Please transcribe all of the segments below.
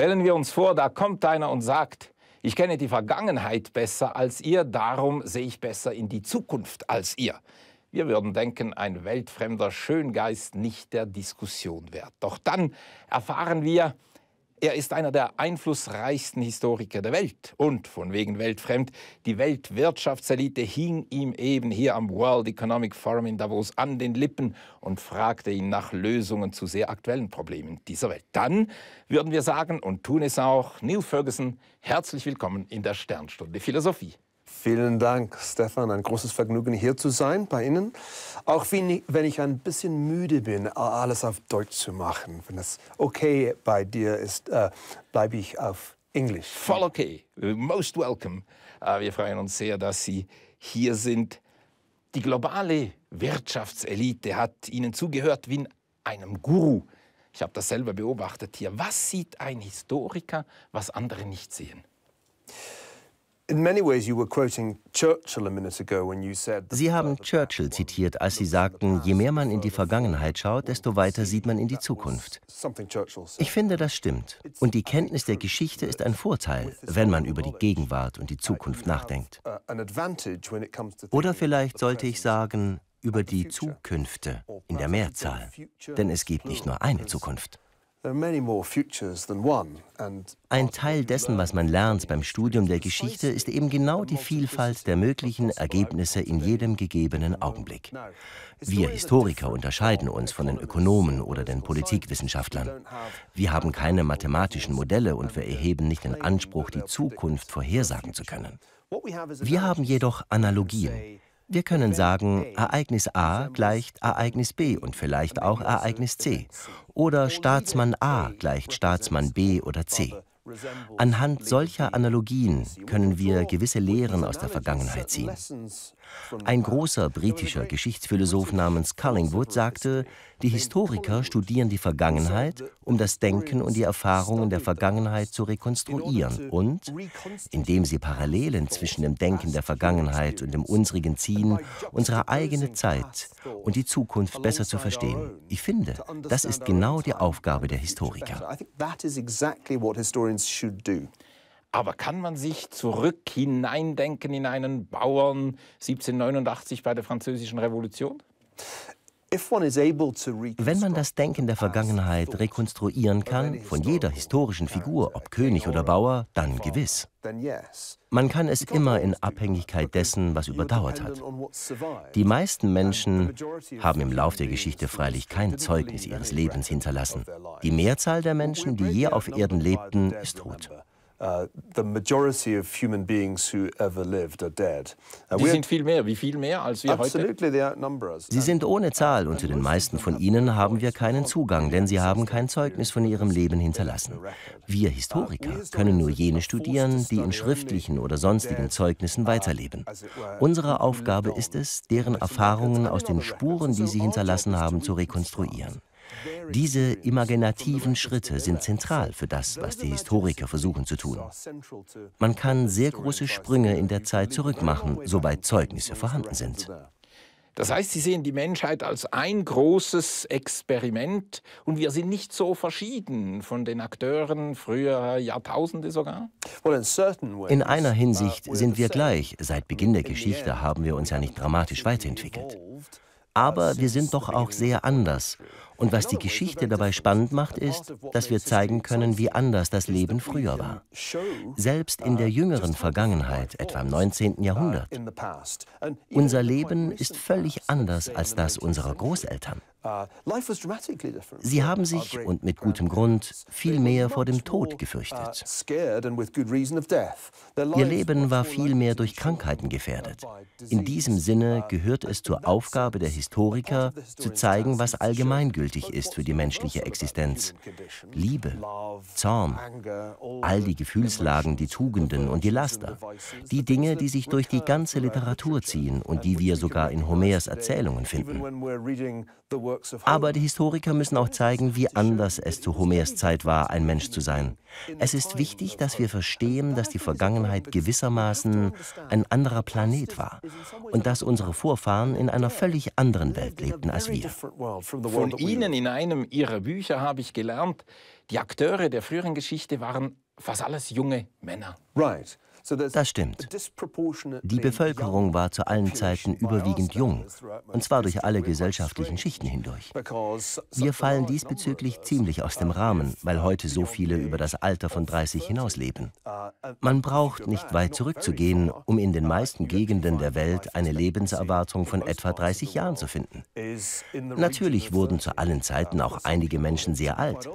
Stellen wir uns vor, da kommt einer und sagt, ich kenne die Vergangenheit besser als ihr, darum sehe ich besser in die Zukunft als ihr. Wir würden denken, ein weltfremder Schöngeist nicht der Diskussion wert. Doch dann erfahren wir, er ist einer der einflussreichsten Historiker der Welt. Und von wegen weltfremd, die Weltwirtschaftselite hing ihm eben hier am World Economic Forum in Davos an den Lippen und fragte ihn nach Lösungen zu sehr aktuellen Problemen dieser Welt. Dann würden wir sagen und tun es auch, Neil Ferguson, herzlich willkommen in der Sternstunde Philosophie. Vielen Dank, Stefan. Ein großes Vergnügen, hier zu sein bei Ihnen. Auch wenn ich ein bisschen müde bin, alles auf Deutsch zu machen. Wenn es okay bei dir ist, äh, bleibe ich auf Englisch. Voll okay. Äh, most welcome. Äh, wir freuen uns sehr, dass Sie hier sind. Die globale Wirtschaftselite hat Ihnen zugehört wie einem Guru. Ich habe das selber beobachtet hier. Was sieht ein Historiker, was andere nicht sehen? Sie haben Churchill zitiert, als Sie sagten, je mehr man in die Vergangenheit schaut, desto weiter sieht man in die Zukunft. Ich finde, das stimmt. Und die Kenntnis der Geschichte ist ein Vorteil, wenn man über die Gegenwart und die Zukunft nachdenkt. Uh, Oder vielleicht sollte ich sagen, über die Zukünfte in der Mehrzahl. Denn es gibt nicht nur eine Zukunft. Ein Teil dessen, was man lernt beim Studium der Geschichte, ist eben genau die Vielfalt der möglichen Ergebnisse in jedem gegebenen Augenblick. Wir Historiker unterscheiden uns von den Ökonomen oder den Politikwissenschaftlern. Wir haben keine mathematischen Modelle und wir erheben nicht den Anspruch, die Zukunft vorhersagen zu können. Wir haben jedoch Analogien. Wir können sagen, Ereignis A gleicht Ereignis B und vielleicht auch Ereignis C. Oder Staatsmann A gleicht Staatsmann B oder C. Anhand solcher Analogien können wir gewisse Lehren aus der Vergangenheit ziehen. Ein großer britischer Geschichtsphilosoph namens Cullingwood sagte, die Historiker studieren die Vergangenheit, um das Denken und die Erfahrungen der Vergangenheit zu rekonstruieren und, indem sie Parallelen zwischen dem Denken der Vergangenheit und dem unsrigen ziehen, unsere eigene Zeit und die Zukunft besser zu verstehen. Ich finde, das ist genau die Aufgabe der Historiker. Aber kann man sich zurück hineindenken in einen Bauern 1789 bei der Französischen Revolution? Wenn man das Denken der Vergangenheit rekonstruieren kann, von jeder historischen Figur, ob König oder Bauer, dann gewiss. Man kann es immer in Abhängigkeit dessen, was überdauert hat. Die meisten Menschen haben im Lauf der Geschichte freilich kein Zeugnis ihres Lebens hinterlassen. Die Mehrzahl der Menschen, die je auf Erden lebten, ist tot. Uh, the majority of human beings who ever lived are dead. Uh, Die sind viel mehr, wie viel mehr als wir heute. Sie sind ohne Zahl und zu den meisten von ihnen haben wir keinen Zugang, denn sie haben kein Zeugnis von ihrem Leben hinterlassen. Wir Historiker können nur jene studieren, die in schriftlichen oder sonstigen Zeugnissen weiterleben. Unsere Aufgabe ist es, deren Erfahrungen aus den Spuren, die sie hinterlassen haben, zu rekonstruieren. Diese imaginativen Schritte sind zentral für das, was die Historiker versuchen zu tun. Man kann sehr große Sprünge in der Zeit zurückmachen, soweit Zeugnisse vorhanden sind. Das heißt, Sie sehen die Menschheit als ein großes Experiment und wir sind nicht so verschieden von den Akteuren früherer Jahrtausende sogar? In einer Hinsicht sind wir gleich. Seit Beginn der Geschichte haben wir uns ja nicht dramatisch weiterentwickelt. Aber wir sind doch auch sehr anders und was die Geschichte dabei spannend macht, ist, dass wir zeigen können, wie anders das Leben früher war. Selbst in der jüngeren Vergangenheit, etwa im 19. Jahrhundert. Unser Leben ist völlig anders als das unserer Großeltern. Äh, Sie haben sich, und mit gutem Grund, viel mehr vor dem Tod gefürchtet. Uh, Ihr Leben war viel mehr durch Krankheiten gefährdet. In diesem Sinne uh, gehört es zur Aufgabe der Historiker, zu zeigen, was allgemeingültig ist für die menschliche Existenz. Liebe, Zorn, all die Gefühlslagen, die Tugenden und die Laster. Die Dinge, die sich durch die ganze Literatur ziehen und die wir sogar in Homers Erzählungen finden. Aber die Historiker müssen auch zeigen, wie anders es zu Homers Zeit war, ein Mensch zu sein. Es ist wichtig, dass wir verstehen, dass die Vergangenheit gewissermaßen ein anderer Planet war und dass unsere Vorfahren in einer völlig anderen Welt lebten als wir. Von Ihnen in einem Ihrer Bücher habe ich gelernt, die Akteure der früheren Geschichte waren fast alles junge Männer. Right. Das stimmt. Die Bevölkerung war zu allen Zeiten überwiegend jung, und zwar durch alle gesellschaftlichen Schichten hindurch. Wir fallen diesbezüglich ziemlich aus dem Rahmen, weil heute so viele über das Alter von 30 hinaus leben. Man braucht nicht weit zurückzugehen, um in den meisten Gegenden der Welt eine Lebenserwartung von etwa 30 Jahren zu finden. Natürlich wurden zu allen Zeiten uh, auch einige Menschen sehr alt.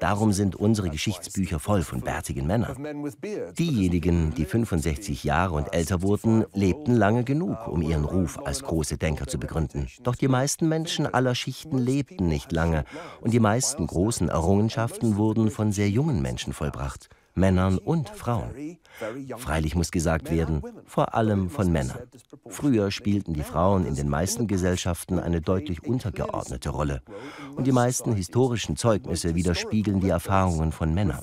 Darum sind unsere Geschichtsbücher voll von bärtigen Männern. Diejenigen, die 65 Jahre und älter wurden, lebten lange genug, um ihren Ruf als große Denker zu begründen. Doch die meisten Menschen aller Schichten lebten nicht lange und die meisten großen Errungenschaften wurden von sehr jungen Menschen vollbracht. Männern und Frauen. Freilich muss gesagt werden, vor allem von Männern. Früher spielten die Frauen in den meisten Gesellschaften eine deutlich untergeordnete Rolle. Und die meisten historischen Zeugnisse widerspiegeln die Erfahrungen von Männern.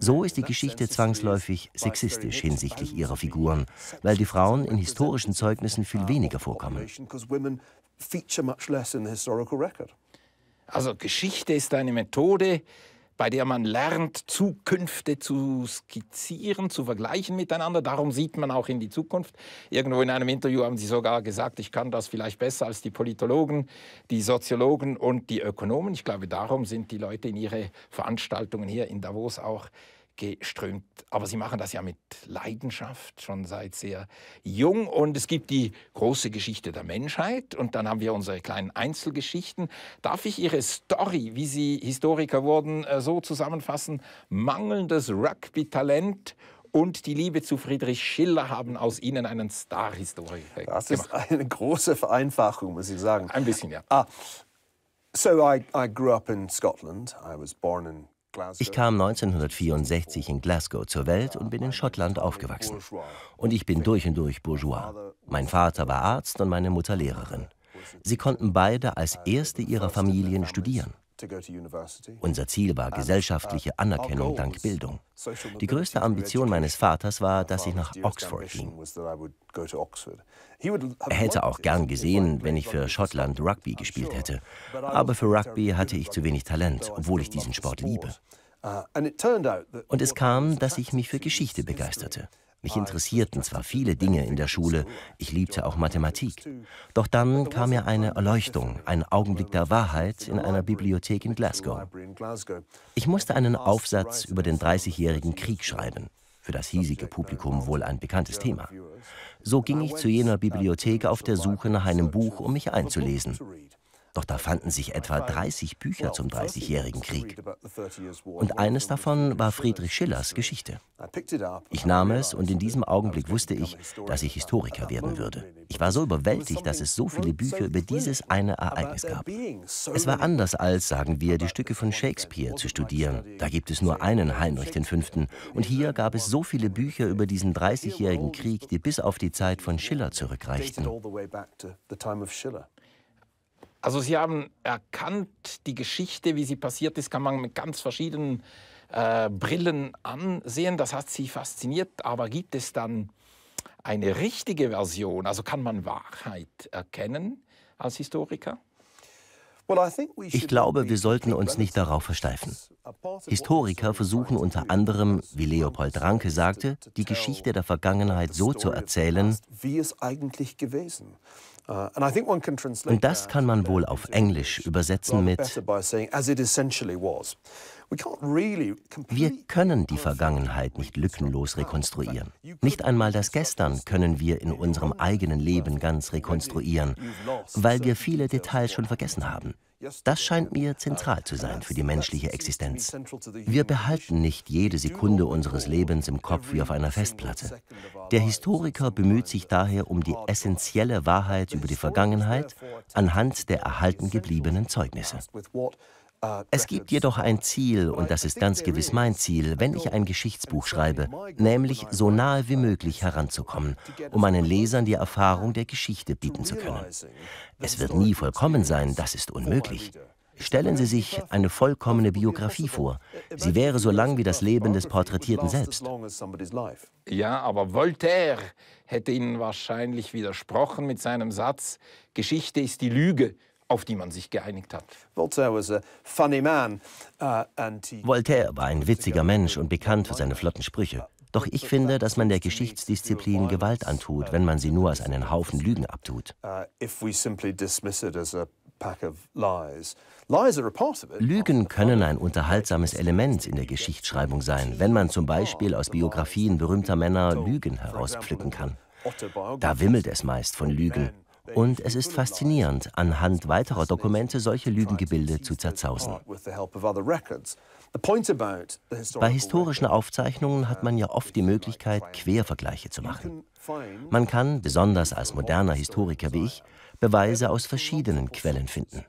So ist die Geschichte zwangsläufig sexistisch hinsichtlich ihrer Figuren, weil die Frauen in historischen Zeugnissen viel weniger vorkommen. Also Geschichte ist eine Methode, bei der man lernt, Zukünfte zu skizzieren, zu vergleichen miteinander. Darum sieht man auch in die Zukunft. Irgendwo in einem Interview haben Sie sogar gesagt, ich kann das vielleicht besser als die Politologen, die Soziologen und die Ökonomen. Ich glaube, darum sind die Leute in ihre Veranstaltungen hier in Davos auch geströmt. Aber sie machen das ja mit Leidenschaft, schon seit sehr jung. Und es gibt die große Geschichte der Menschheit und dann haben wir unsere kleinen Einzelgeschichten. Darf ich Ihre Story, wie Sie Historiker wurden, äh, so zusammenfassen? Mangelndes Rugby-Talent und die Liebe zu Friedrich Schiller haben aus Ihnen einen Star-Historiker gemacht. Das ist eine große Vereinfachung, muss ich sagen. Ein bisschen, ja. Ah, so I, I grew up in Scotland. I was born in ich kam 1964 in Glasgow zur Welt und bin in Schottland aufgewachsen. Und ich bin durch und durch Bourgeois. Mein Vater war Arzt und meine Mutter Lehrerin. Sie konnten beide als erste ihrer Familien studieren. Unser Ziel war gesellschaftliche uh, Anerkennung dank Bildung. Die größte Ambition meines Vaters war, dass ich nach Oxford ging. Er hätte auch gern gesehen, wenn ich für Schottland Rugby gespielt hätte. Aber für Rugby hatte ich zu wenig Talent, obwohl ich diesen Sport liebe. Uh, Und es kam, dass ich mich für Geschichte begeisterte. Mich interessierten zwar viele Dinge in der Schule, ich liebte auch Mathematik. Doch dann kam mir eine Erleuchtung, ein Augenblick der Wahrheit in einer Bibliothek in Glasgow. Ich musste einen Aufsatz über den Dreißigjährigen Krieg schreiben, für das hiesige Publikum wohl ein bekanntes Thema. So ging ich zu jener Bibliothek auf der Suche nach einem Buch, um mich einzulesen. Doch da fanden sich etwa 30 Bücher zum Dreißigjährigen Krieg. Und eines davon war Friedrich Schillers Geschichte. Ich nahm es und in diesem Augenblick wusste ich, dass ich Historiker werden würde. Ich war so überwältigt, dass es so viele Bücher über dieses eine Ereignis gab. Es war anders als, sagen wir, die Stücke von Shakespeare zu studieren. Da gibt es nur einen Heinrich V. Und hier gab es so viele Bücher über diesen Dreißigjährigen Krieg, die bis auf die Zeit von Schiller zurückreichten. Also Sie haben erkannt, die Geschichte, wie sie passiert ist, kann man mit ganz verschiedenen äh, Brillen ansehen. Das hat Sie fasziniert. Aber gibt es dann eine richtige Version? Also kann man Wahrheit erkennen als Historiker? Ich glaube, wir sollten uns nicht darauf versteifen. Historiker versuchen unter anderem, wie Leopold Ranke sagte, die Geschichte der Vergangenheit so zu erzählen, wie es eigentlich gewesen ist. Uh, Und das kann man wohl auf Englisch übersetzen mit wir können die Vergangenheit nicht lückenlos rekonstruieren. Nicht einmal das Gestern können wir in unserem eigenen Leben ganz rekonstruieren, weil wir viele Details schon vergessen haben. Das scheint mir zentral zu sein für die menschliche Existenz. Wir behalten nicht jede Sekunde unseres Lebens im Kopf wie auf einer Festplatte. Der Historiker bemüht sich daher um die essentielle Wahrheit über die Vergangenheit anhand der erhalten gebliebenen Zeugnisse. Es gibt jedoch ein Ziel, und das ist ganz gewiss mein Ziel, wenn ich ein Geschichtsbuch schreibe, nämlich so nahe wie möglich heranzukommen, um meinen Lesern die Erfahrung der Geschichte bieten zu können. Es wird nie vollkommen sein, das ist unmöglich. Stellen Sie sich eine vollkommene Biografie vor. Sie wäre so lang wie das Leben des Porträtierten selbst. Ja, aber Voltaire hätte Ihnen wahrscheinlich widersprochen mit seinem Satz, Geschichte ist die Lüge auf die man sich geeinigt hat. Voltaire uh, war ein witziger Mensch und bekannt für seine flotten Sprüche. Doch ich finde, dass man der Geschichtsdisziplin Gewalt antut, wenn man sie nur als einen Haufen Lügen abtut. Uh, Lügen können ein unterhaltsames Element in der Geschichtsschreibung sein, wenn man zum Beispiel aus Biografien berühmter Männer Lügen herauspflücken kann. Da wimmelt es meist von Lügen. Und es ist faszinierend, anhand weiterer Dokumente solche Lügengebilde zu zerzausen. Bei historischen Aufzeichnungen hat man ja oft die Möglichkeit, Quervergleiche zu machen. Man kann, besonders als moderner Historiker wie ich, Beweise aus verschiedenen Quellen finden.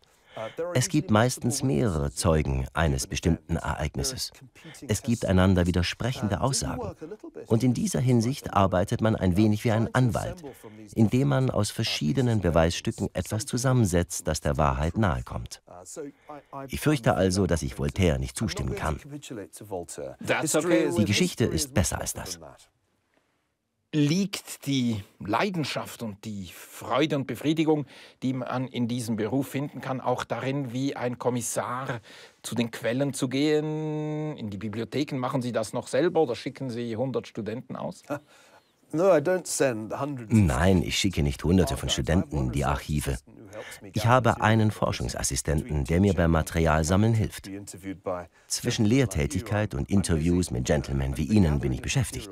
Es gibt meistens mehrere Zeugen eines bestimmten Ereignisses. Es gibt einander widersprechende Aussagen. Und in dieser Hinsicht arbeitet man ein wenig wie ein Anwalt, indem man aus verschiedenen Beweisstücken etwas zusammensetzt, das der Wahrheit nahekommt. Ich fürchte also, dass ich Voltaire nicht zustimmen kann. Die Geschichte ist besser als das liegt die Leidenschaft und die Freude und Befriedigung, die man in diesem Beruf finden kann, auch darin, wie ein Kommissar zu den Quellen zu gehen, in die Bibliotheken. Machen Sie das noch selber oder schicken Sie 100 Studenten aus? Nein, ich schicke nicht Hunderte von Studenten in die Archive. Ich habe einen Forschungsassistenten, der mir beim Materialsammeln hilft. Zwischen Lehrtätigkeit und Interviews mit Gentlemen wie Ihnen bin ich beschäftigt.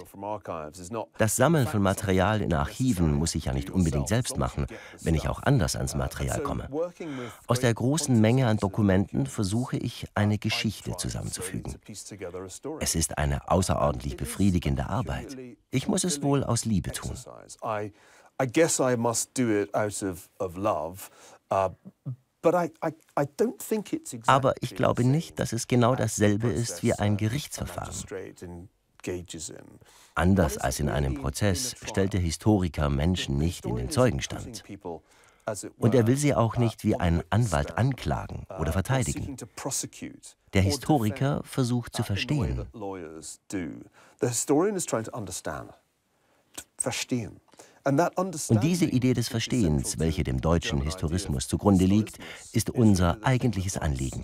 Das Sammeln von Material in Archiven muss ich ja nicht unbedingt selbst machen, wenn ich auch anders ans uh, Material komme. Aus der großen Menge an Dokumenten versuche ich, eine Geschichte zusammenzufügen. Es ist eine außerordentlich befriedigende Arbeit. Ich muss es wohl aus Liebe tun. aber ich glaube nicht, dass es genau dasselbe ist wie ein Gerichtsverfahren. Anders als in einem Prozess stellt der Historiker Menschen nicht in den Zeugenstand. Und er will sie auch uh, nicht wie einen Anwalt anklagen oder uh, verteidigen. Der Historiker versucht zu uh, verstehen. Und diese Idee des Verstehens, welche dem deutschen Historismus zugrunde liegt, ist unser eigentliches Anliegen.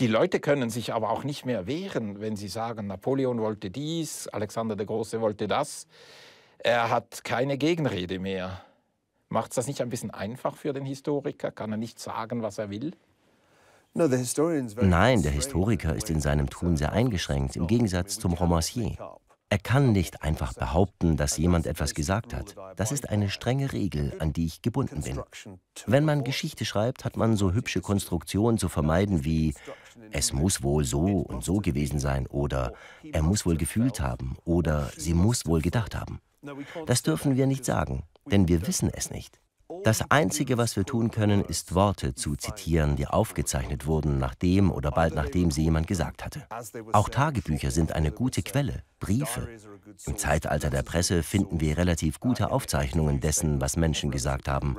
Die Leute können sich aber auch nicht mehr wehren, wenn sie sagen, Napoleon wollte dies, Alexander der Große wollte das. Er hat keine Gegenrede mehr. Macht es das nicht ein bisschen einfach für den Historiker? Kann er nicht sagen, was er will? Nein, der Historiker ist in seinem Tun sehr eingeschränkt, im Gegensatz zum Romancier. Er kann nicht einfach behaupten, dass jemand etwas gesagt hat. Das ist eine strenge Regel, an die ich gebunden bin. Wenn man Geschichte schreibt, hat man so hübsche Konstruktionen zu vermeiden wie es muss wohl so und so gewesen sein oder er muss wohl gefühlt haben oder sie muss wohl gedacht haben. Das dürfen wir nicht sagen, denn wir wissen es nicht. Das Einzige, was wir tun können, ist Worte zu zitieren, die aufgezeichnet wurden, nachdem oder bald nachdem sie jemand gesagt hatte. Auch Tagebücher sind eine gute Quelle, Briefe. Im Zeitalter der Presse finden wir relativ gute Aufzeichnungen dessen, was Menschen gesagt haben.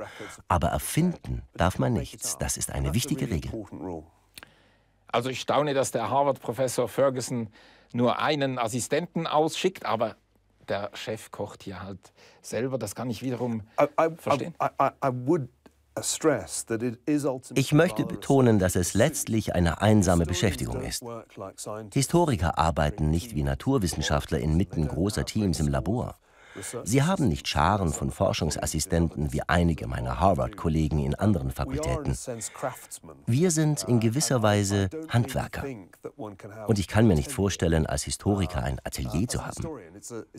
Aber erfinden darf man nichts. Das ist eine wichtige Regel. Also ich staune, dass der Harvard-Professor Ferguson nur einen Assistenten ausschickt, aber der Chef kocht hier halt selber. Das kann ich wiederum verstehen. Ich möchte betonen, dass es letztlich eine einsame Beschäftigung ist. Historiker arbeiten nicht wie Naturwissenschaftler inmitten großer Teams im Labor. Sie haben nicht Scharen von Forschungsassistenten wie einige meiner Harvard-Kollegen in anderen Fakultäten. Wir sind in gewisser Weise Handwerker. Und ich kann mir nicht vorstellen, als Historiker ein Atelier zu haben.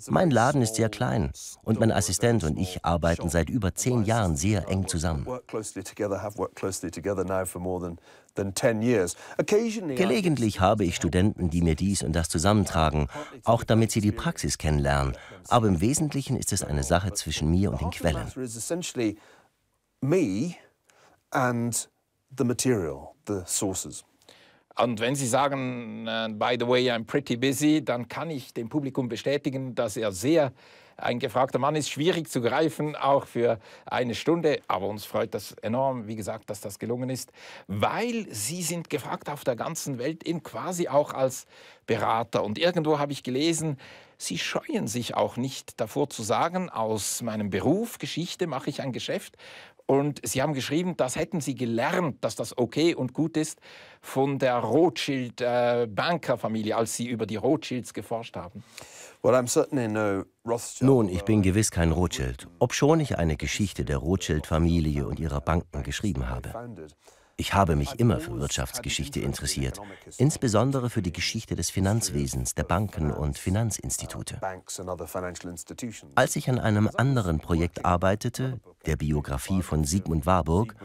Mein Laden ist sehr klein und mein Assistent und ich arbeiten seit über zehn Jahren sehr eng zusammen. Gelegentlich habe ich Studenten, die mir dies und das zusammentragen, auch damit sie die Praxis kennenlernen. Aber im Wesentlichen ist es eine Sache zwischen mir und den Quellen. Und wenn Sie sagen, äh, by the way, I'm pretty busy, dann kann ich dem Publikum bestätigen, dass er sehr ein gefragter Mann ist schwierig zu greifen, auch für eine Stunde. Aber uns freut das enorm, wie gesagt, dass das gelungen ist, weil Sie sind gefragt auf der ganzen Welt, eben quasi auch als Berater. Und irgendwo habe ich gelesen, Sie scheuen sich auch nicht davor zu sagen, aus meinem Beruf Geschichte mache ich ein Geschäft, und Sie haben geschrieben, das hätten Sie gelernt, dass das okay und gut ist von der Rothschild-Bankerfamilie, äh, als Sie über die Rothschilds geforscht haben. Nun, ich bin gewiss kein Rothschild, obschon ich eine Geschichte der Rothschild-Familie und ihrer Banken geschrieben habe. Ich habe mich immer für Wirtschaftsgeschichte interessiert, insbesondere für die Geschichte des Finanzwesens, der Banken und Finanzinstitute. Als ich an einem anderen Projekt arbeitete, der Biografie von Sigmund Warburg,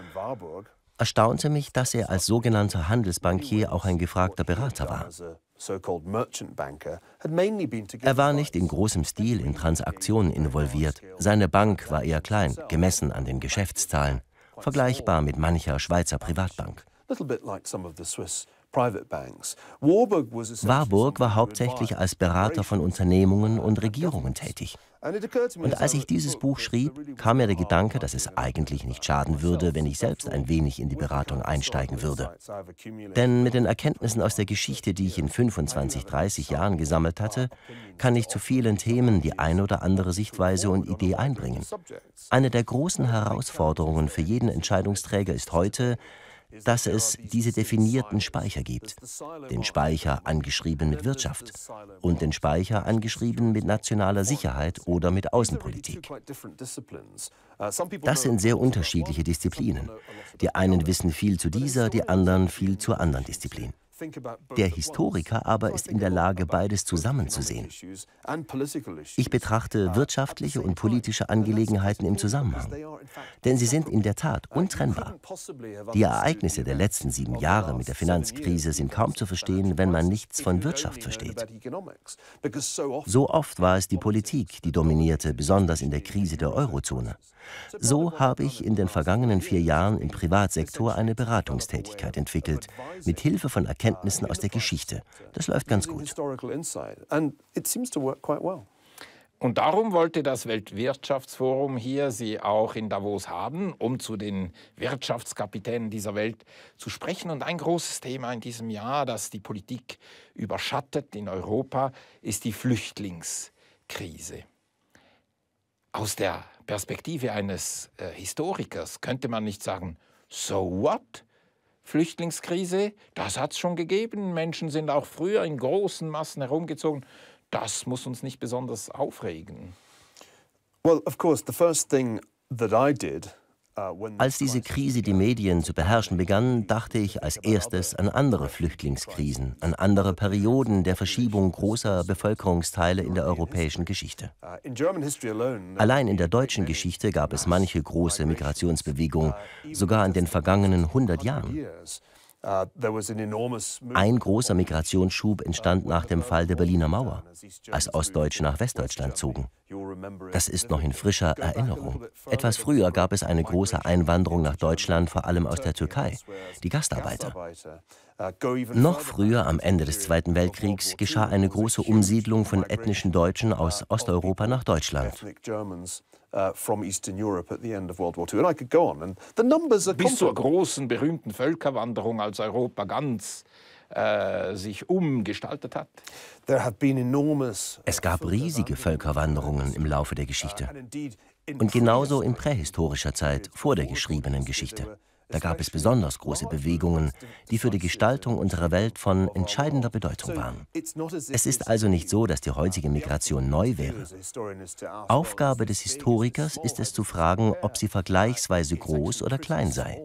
erstaunte mich, dass er als sogenannter Handelsbankier auch ein gefragter Berater war. Er war nicht in großem Stil in Transaktionen involviert. Seine Bank war eher klein, gemessen an den Geschäftszahlen vergleichbar mit mancher Schweizer Privatbank. Warburg war hauptsächlich als Berater von Unternehmungen und Regierungen tätig. Und als ich dieses Buch schrieb, kam mir der Gedanke, dass es eigentlich nicht schaden würde, wenn ich selbst ein wenig in die Beratung einsteigen würde. Denn mit den Erkenntnissen aus der Geschichte, die ich in 25, 30 Jahren gesammelt hatte, kann ich zu vielen Themen die ein oder andere Sichtweise und Idee einbringen. Eine der großen Herausforderungen für jeden Entscheidungsträger ist heute, dass es diese definierten Speicher gibt. Den Speicher angeschrieben mit Wirtschaft und den Speicher angeschrieben mit nationaler Sicherheit oder mit Außenpolitik. Das sind sehr unterschiedliche Disziplinen. Die einen wissen viel zu dieser, die anderen viel zur anderen Disziplin. Der Historiker aber ist in der Lage, beides zusammenzusehen. Ich betrachte uh, wirtschaftliche und politische Angelegenheiten im Zusammenhang, denn sie sind in der Tat uh, untrennbar. Die Ereignisse der letzten sieben Jahre mit der Finanzkrise sind kaum zu verstehen, wenn man nichts von Wirtschaft versteht. So oft war es die Politik, die dominierte, besonders in der Krise der Eurozone. So habe ich in den vergangenen vier Jahren im Privatsektor eine Beratungstätigkeit entwickelt, mit Hilfe von Erkenntnissen Erkenntnissen aus der Geschichte. Das läuft ganz gut. Und darum wollte das Weltwirtschaftsforum hier Sie auch in Davos haben, um zu den Wirtschaftskapitänen dieser Welt zu sprechen. Und ein großes Thema in diesem Jahr, das die Politik überschattet in Europa, ist die Flüchtlingskrise. Aus der Perspektive eines äh, Historikers könnte man nicht sagen, so what? Flüchtlingskrise, das hat es schon gegeben. Menschen sind auch früher in großen Massen herumgezogen. Das muss uns nicht besonders aufregen. Well, of course, the first thing that I did als diese Krise die Medien zu beherrschen begann, dachte ich als erstes an andere Flüchtlingskrisen, an andere Perioden der Verschiebung großer Bevölkerungsteile in der europäischen Geschichte. Allein in der deutschen Geschichte gab es manche große Migrationsbewegungen, sogar in den vergangenen 100 Jahren. Äh, Ein großer Migrationsschub entstand nach dem Fall der Berliner Mauer, als Ostdeutsche nach Westdeutschland zogen. Das ist noch in frischer Erinnerung. Etwas früher gab es eine große Einwanderung nach Deutschland, vor allem aus der Türkei, die Gastarbeiter. Noch früher, am Ende des Zweiten Weltkriegs, geschah eine große Umsiedlung von ethnischen Deutschen aus Osteuropa nach Deutschland. Uh, from Eastern Europe at the end of World War II. And I could go on. And the numbers are Bis zur großen berühmten Völkerwanderung als Europa ganz äh, sich umgestaltet hat. Es gab riesige Völkerwanderungen im Laufe der Geschichte uh, und genauso in prähistorischer Zeit vor der geschriebenen Geschichte. Da gab es besonders große Bewegungen, die für die Gestaltung unserer Welt von entscheidender Bedeutung waren. Es ist also nicht so, dass die heutige Migration neu wäre. Aufgabe des Historikers ist es zu fragen, ob sie vergleichsweise groß oder klein sei.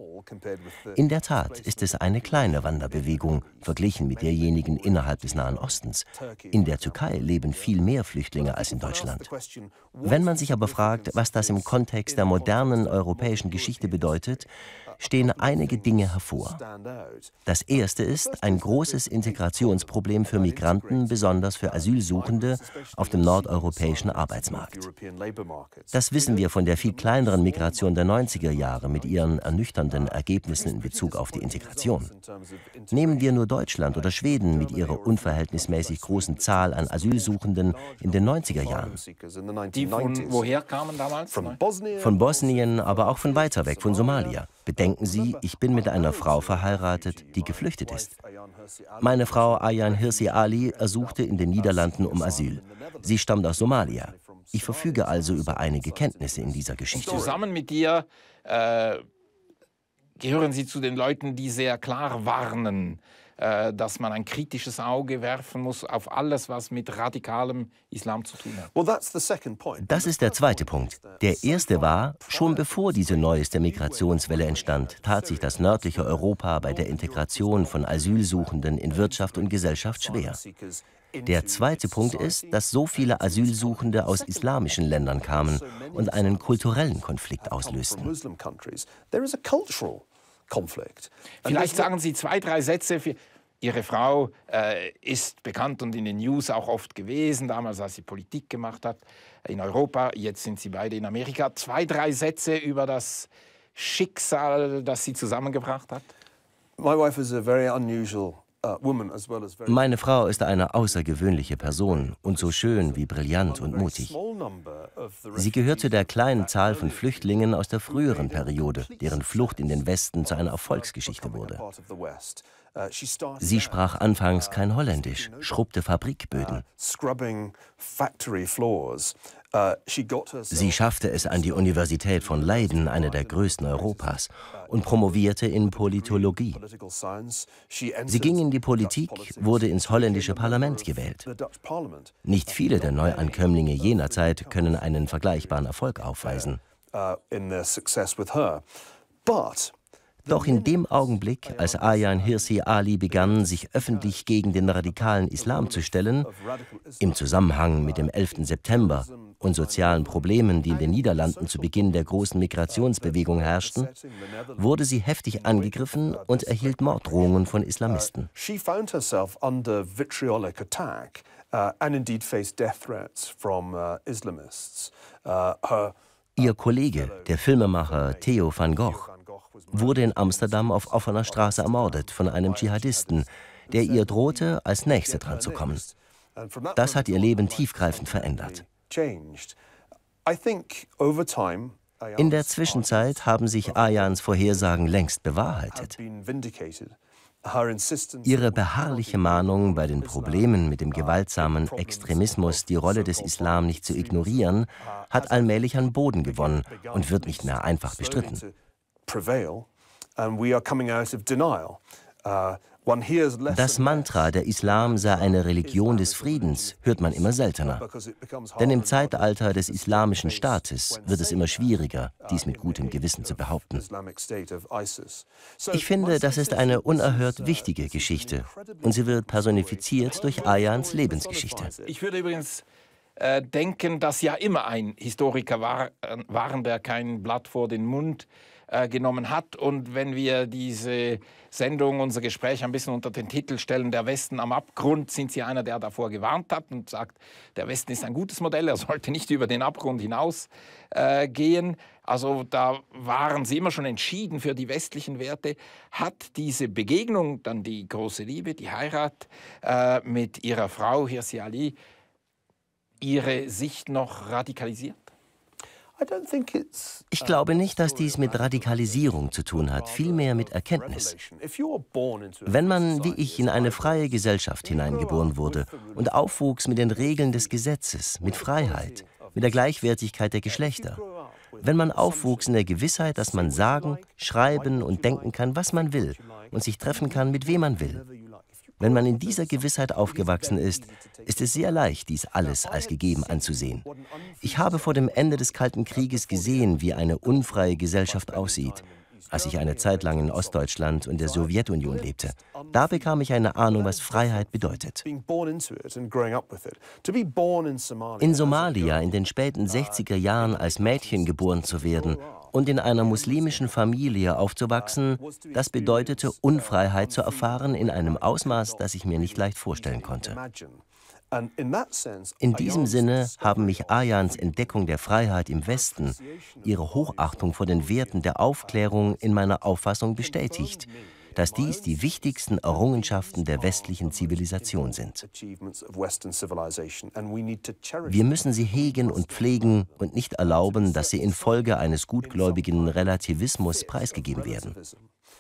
In der Tat ist es eine kleine Wanderbewegung verglichen mit derjenigen innerhalb des Nahen Ostens. In der Türkei leben viel mehr Flüchtlinge als in Deutschland. Wenn man sich aber fragt, was das im Kontext der modernen europäischen Geschichte bedeutet, stehen einige Dinge hervor. Das erste ist ein großes Integrationsproblem für Migranten, besonders für Asylsuchende auf dem nordeuropäischen Arbeitsmarkt. Das wissen wir von der viel kleineren Migration der 90er Jahre mit ihren ernüchternden Ergebnissen in Bezug auf die Integration. Nehmen wir nur Deutschland oder Schweden mit ihrer unverhältnismäßig großen Zahl an Asylsuchenden in den 90er Jahren. Die von woher kamen damals? Von Bosnien, aber auch von weiter weg, von Somalia. Bedenken Sie, ich bin mit einer Frau verheiratet, die geflüchtet ist. Meine Frau Ayan Hirsi Ali ersuchte in den Niederlanden um Asyl. Sie stammt aus Somalia. Ich verfüge also über einige Kenntnisse in dieser Geschichte. zusammen mit dir äh, gehören Sie zu den Leuten, die sehr klar warnen äh, dass man ein kritisches Auge werfen muss auf alles, was mit radikalem Islam zu tun hat. Das ist der zweite Punkt. Der erste war, schon bevor diese neueste Migrationswelle entstand, tat sich das nördliche Europa bei der Integration von Asylsuchenden in Wirtschaft und Gesellschaft schwer. Der zweite Punkt ist, dass so viele Asylsuchende aus islamischen Ländern kamen und einen kulturellen Konflikt auslösten. Konflikt. Vielleicht sagen Sie zwei, drei Sätze. Für Ihre Frau äh, ist bekannt und in den News auch oft gewesen, damals, als sie Politik gemacht hat in Europa. Jetzt sind Sie beide in Amerika. Zwei, drei Sätze über das Schicksal, das Sie zusammengebracht hat? My wife is a very unusual meine Frau ist eine außergewöhnliche Person und so schön wie brillant und mutig. Sie gehört zu der kleinen Zahl von Flüchtlingen aus der früheren Periode, deren Flucht in den Westen zu einer Erfolgsgeschichte wurde. Sie sprach anfangs kein Holländisch, schrubbte Fabrikböden. Uh, Sie schaffte es an die Universität von Leiden, eine der größten Europas, und promovierte in Politologie. Sie ging in die Politik, wurde ins holländische Parlament gewählt. Nicht viele der Neuankömmlinge jener Zeit können einen vergleichbaren Erfolg aufweisen. Uh, in doch in dem Augenblick, als Ayan Hirsi Ali begann, sich öffentlich gegen den radikalen Islam zu stellen, im Zusammenhang mit dem 11. September und sozialen Problemen, die in den Niederlanden zu Beginn der großen Migrationsbewegung herrschten, wurde sie heftig angegriffen und erhielt Morddrohungen von Islamisten. Uh, uh, uh, Ihr Kollege, der Filmemacher Theo van Gogh, wurde in Amsterdam auf offener Straße ermordet von einem Dschihadisten, der ihr drohte, als Nächste dran zu kommen. Das hat ihr Leben tiefgreifend verändert. In der Zwischenzeit haben sich Ayans Vorhersagen längst bewahrheitet. Ihre beharrliche Mahnung, bei den Problemen mit dem gewaltsamen Extremismus die Rolle des Islam nicht zu ignorieren, hat allmählich an Boden gewonnen und wird nicht mehr einfach bestritten prevail, and we are coming out of denial. Uh, das Mantra, der Islam sei eine Religion des Friedens, hört man immer seltener. Denn im Zeitalter des islamischen Staates wird es immer schwieriger, uh, dies mit gutem Gewissen zu behaupten. Ich finde, das ist eine unerhört wichtige Geschichte und sie wird personifiziert durch Ayans Lebensgeschichte. Ich würde übrigens äh, denken, dass ja immer ein Historiker war, äh, waren, der kein Blatt vor den Mund äh, äh, genommen hat. Und wenn wir diese Sendung, unser Gespräch ein bisschen unter den Titel stellen, der Westen am Abgrund, sind Sie einer, der davor gewarnt hat und sagt, der Westen ist ein gutes Modell, er sollte nicht über den Abgrund hinaus äh, gehen. Also da waren Sie immer schon entschieden für die westlichen Werte. Hat diese Begegnung, dann die große Liebe, die Heirat äh, mit Ihrer Frau Hirsi Ali, Ihre Sicht noch radikalisiert? Ich glaube nicht, uh, dass dies mit Radikalisierung zu tun hat, vielmehr mit Erkenntnis. Wenn man, wie ich, in eine freie Gesellschaft hineingeboren wurde und aufwuchs mit den Regeln des Gesetzes, mit Freiheit, mit der Gleichwertigkeit der Geschlechter, wenn man aufwuchs in der Gewissheit, dass man sagen, schreiben und denken kann, was man will und sich treffen kann, mit wem man will, wenn man in dieser Gewissheit aufgewachsen ist, ist es sehr leicht, dies alles als gegeben anzusehen. Ich habe vor dem Ende des Kalten Krieges gesehen, wie eine unfreie Gesellschaft aussieht als ich eine Zeit lang in Ostdeutschland und der Sowjetunion lebte. Da bekam ich eine Ahnung, was Freiheit bedeutet. In Somalia in den späten 60er Jahren als Mädchen geboren zu werden und in einer muslimischen Familie aufzuwachsen, das bedeutete Unfreiheit zu erfahren in einem Ausmaß, das ich mir nicht leicht vorstellen konnte. In diesem Sinne haben mich Ayans Entdeckung der Freiheit im Westen, ihre Hochachtung vor den Werten der Aufklärung in meiner Auffassung bestätigt, dass dies die wichtigsten Errungenschaften der westlichen Zivilisation sind. Wir müssen sie hegen und pflegen und nicht erlauben, dass sie infolge eines gutgläubigen Relativismus preisgegeben werden.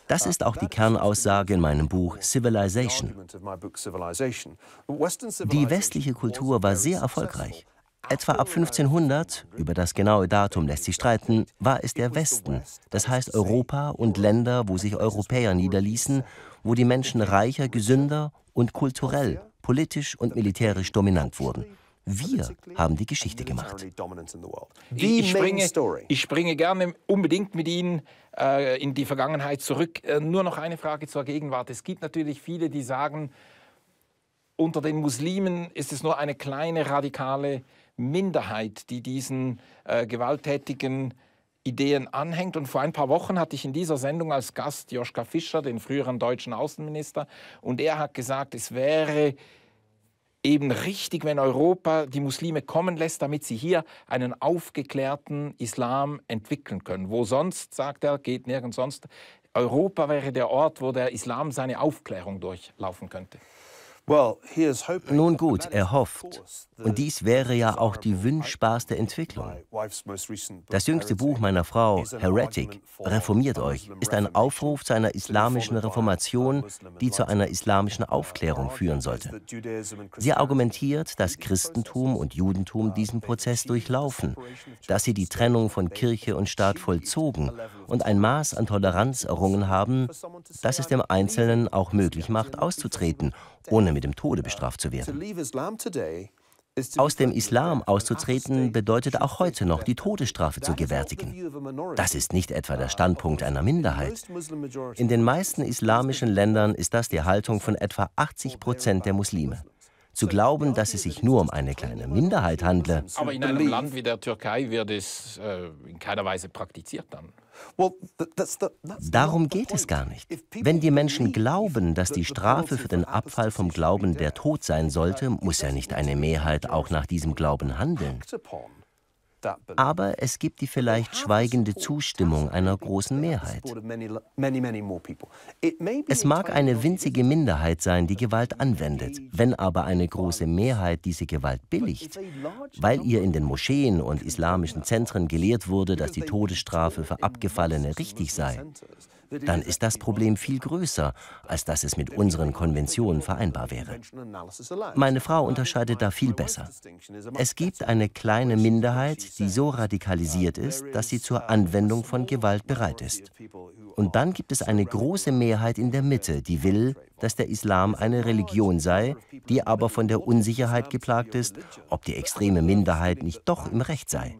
Das ist auch die Kernaussage in meinem Buch Civilization. Die westliche Kultur war sehr erfolgreich. Etwa ab 1500, über das genaue Datum lässt sich streiten, war es der Westen, das heißt Europa und Länder, wo sich Europäer niederließen, wo die Menschen reicher, gesünder und kulturell, politisch und militärisch dominant wurden. Wir haben die Geschichte gemacht. Ich, springe, ich springe gerne unbedingt mit Ihnen äh, in die Vergangenheit zurück. Äh, nur noch eine Frage zur Gegenwart. Es gibt natürlich viele, die sagen, unter den Muslimen ist es nur eine kleine radikale Minderheit, die diesen äh, gewalttätigen Ideen anhängt. Und vor ein paar Wochen hatte ich in dieser Sendung als Gast Joschka Fischer, den früheren deutschen Außenminister, und er hat gesagt, es wäre eben richtig, wenn Europa die Muslime kommen lässt, damit sie hier einen aufgeklärten Islam entwickeln können. Wo sonst, sagt er, geht nirgends sonst. Europa wäre der Ort, wo der Islam seine Aufklärung durchlaufen könnte. Nun gut, er hofft. Und dies wäre ja auch die wünschbarste Entwicklung. Das jüngste Buch meiner Frau, Heretic, Reformiert euch, ist ein Aufruf zu einer islamischen Reformation, die zu einer islamischen Aufklärung führen sollte. Sie argumentiert, dass Christentum und Judentum diesen Prozess durchlaufen, dass sie die Trennung von Kirche und Staat vollzogen und ein Maß an Toleranz errungen haben, das es dem Einzelnen auch möglich macht, auszutreten ohne mit dem Tode bestraft zu werden. Aus dem Islam auszutreten bedeutet auch heute noch, die Todesstrafe zu gewärtigen. Das ist nicht etwa der Standpunkt einer Minderheit. In den meisten islamischen Ländern ist das die Haltung von etwa 80 Prozent der Muslime. Zu glauben, dass es sich nur um eine kleine Minderheit handle. Aber in einem Land wie der Türkei wird es äh, in keiner Weise praktiziert dann. Darum geht es gar nicht. Wenn die Menschen glauben, dass die Strafe für den Abfall vom Glauben der Tod sein sollte, muss ja nicht eine Mehrheit auch nach diesem Glauben handeln. Aber es gibt die vielleicht schweigende Zustimmung einer großen Mehrheit. Es mag eine winzige Minderheit sein, die Gewalt anwendet. Wenn aber eine große Mehrheit diese Gewalt billigt, weil ihr in den Moscheen und islamischen Zentren gelehrt wurde, dass die Todesstrafe für Abgefallene richtig sei, dann ist das Problem viel größer, als dass es mit unseren Konventionen vereinbar wäre. Meine Frau unterscheidet da viel besser. Es gibt eine kleine Minderheit, die so radikalisiert ist, dass sie zur Anwendung von Gewalt bereit ist. Und dann gibt es eine große Mehrheit in der Mitte, die will, dass der Islam eine Religion sei, die aber von der Unsicherheit geplagt ist, ob die extreme Minderheit nicht doch im Recht sei.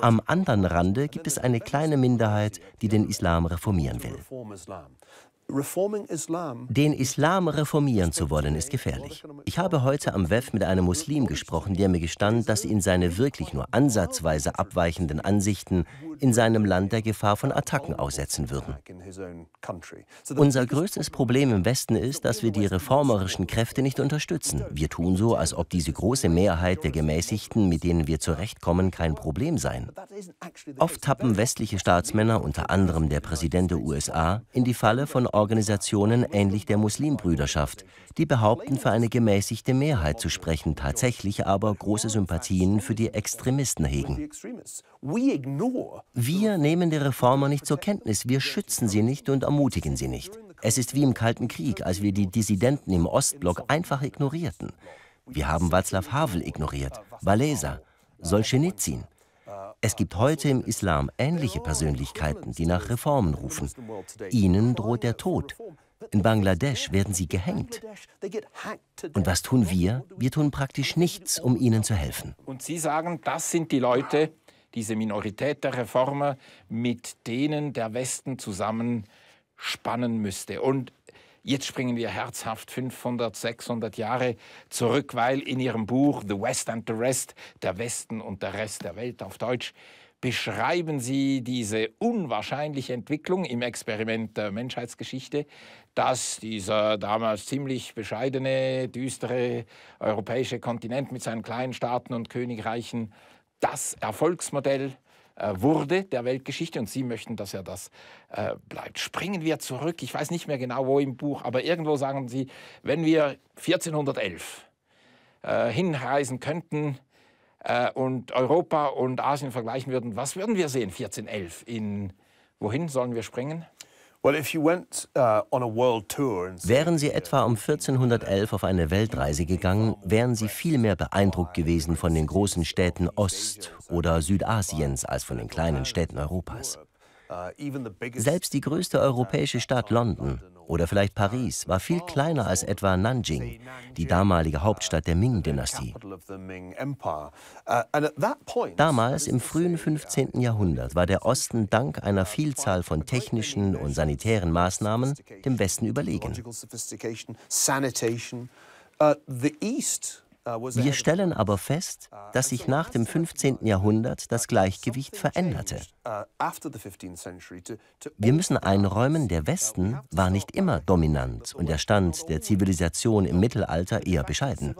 Am anderen Rande gibt es eine kleine Minderheit, die den Islam reformieren will. Den Islam reformieren zu wollen, ist gefährlich. Ich habe heute am WEF mit einem Muslim gesprochen, der mir gestand, dass ihn seine wirklich nur ansatzweise abweichenden Ansichten in seinem Land der Gefahr von Attacken aussetzen würden. Unser größtes Problem im Westen ist, dass wir die reformerischen Kräfte nicht unterstützen. Wir tun so, als ob diese große Mehrheit der Gemäßigten, mit denen wir zurechtkommen, kein Problem seien. Oft tappen westliche Staatsmänner, unter anderem der Präsident der USA, in die Falle von Organisationen ähnlich der Muslimbrüderschaft. Die behaupten, für eine gemäßigte Mehrheit zu sprechen, tatsächlich aber große Sympathien für die Extremisten hegen. Wir nehmen die Reformer nicht zur Kenntnis, wir schützen sie nicht und ermutigen sie nicht. Es ist wie im Kalten Krieg, als wir die Dissidenten im Ostblock einfach ignorierten. Wir haben Václav Havel ignoriert, Walesa, Solzhenitsyn. Es gibt heute im Islam ähnliche Persönlichkeiten, die nach Reformen rufen. Ihnen droht der Tod. In Bangladesch werden sie gehängt. Und was tun wir? Wir tun praktisch nichts, um ihnen zu helfen. Und Sie sagen, das sind die Leute, diese Minorität der Reformer, mit denen der Westen zusammenspannen müsste. Und Jetzt springen wir herzhaft 500, 600 Jahre zurück, weil in ihrem Buch The West and the Rest, der Westen und der Rest der Welt auf Deutsch, beschreiben Sie diese unwahrscheinliche Entwicklung im Experiment der Menschheitsgeschichte, dass dieser damals ziemlich bescheidene, düstere europäische Kontinent mit seinen kleinen Staaten und Königreichen das Erfolgsmodell äh, wurde der Weltgeschichte und Sie möchten, dass er das äh, bleibt. Springen wir zurück, ich weiß nicht mehr genau wo im Buch, aber irgendwo sagen Sie, wenn wir 1411 äh, hinreisen könnten äh, und Europa und Asien vergleichen würden, was würden wir sehen 1411? In wohin sollen wir springen? Uh, wären sie uh, etwa um 1411 auf eine Weltreise gegangen, wären sie viel mehr beeindruckt gewesen von den großen Städten Ost- oder Südasiens als von den kleinen Städten Europas. Uh, Selbst die größte europäische Stadt London oder vielleicht Paris war viel kleiner als etwa Nanjing, die damalige Hauptstadt der Ming-Dynastie. Damals, im frühen 15. Jahrhundert, war der Osten dank einer Vielzahl von technischen und sanitären Maßnahmen dem Westen überlegen. Wir stellen aber fest, dass sich nach dem 15. Jahrhundert das Gleichgewicht veränderte. Wir müssen einräumen, der Westen war nicht immer dominant und der Stand der Zivilisation im Mittelalter eher bescheiden.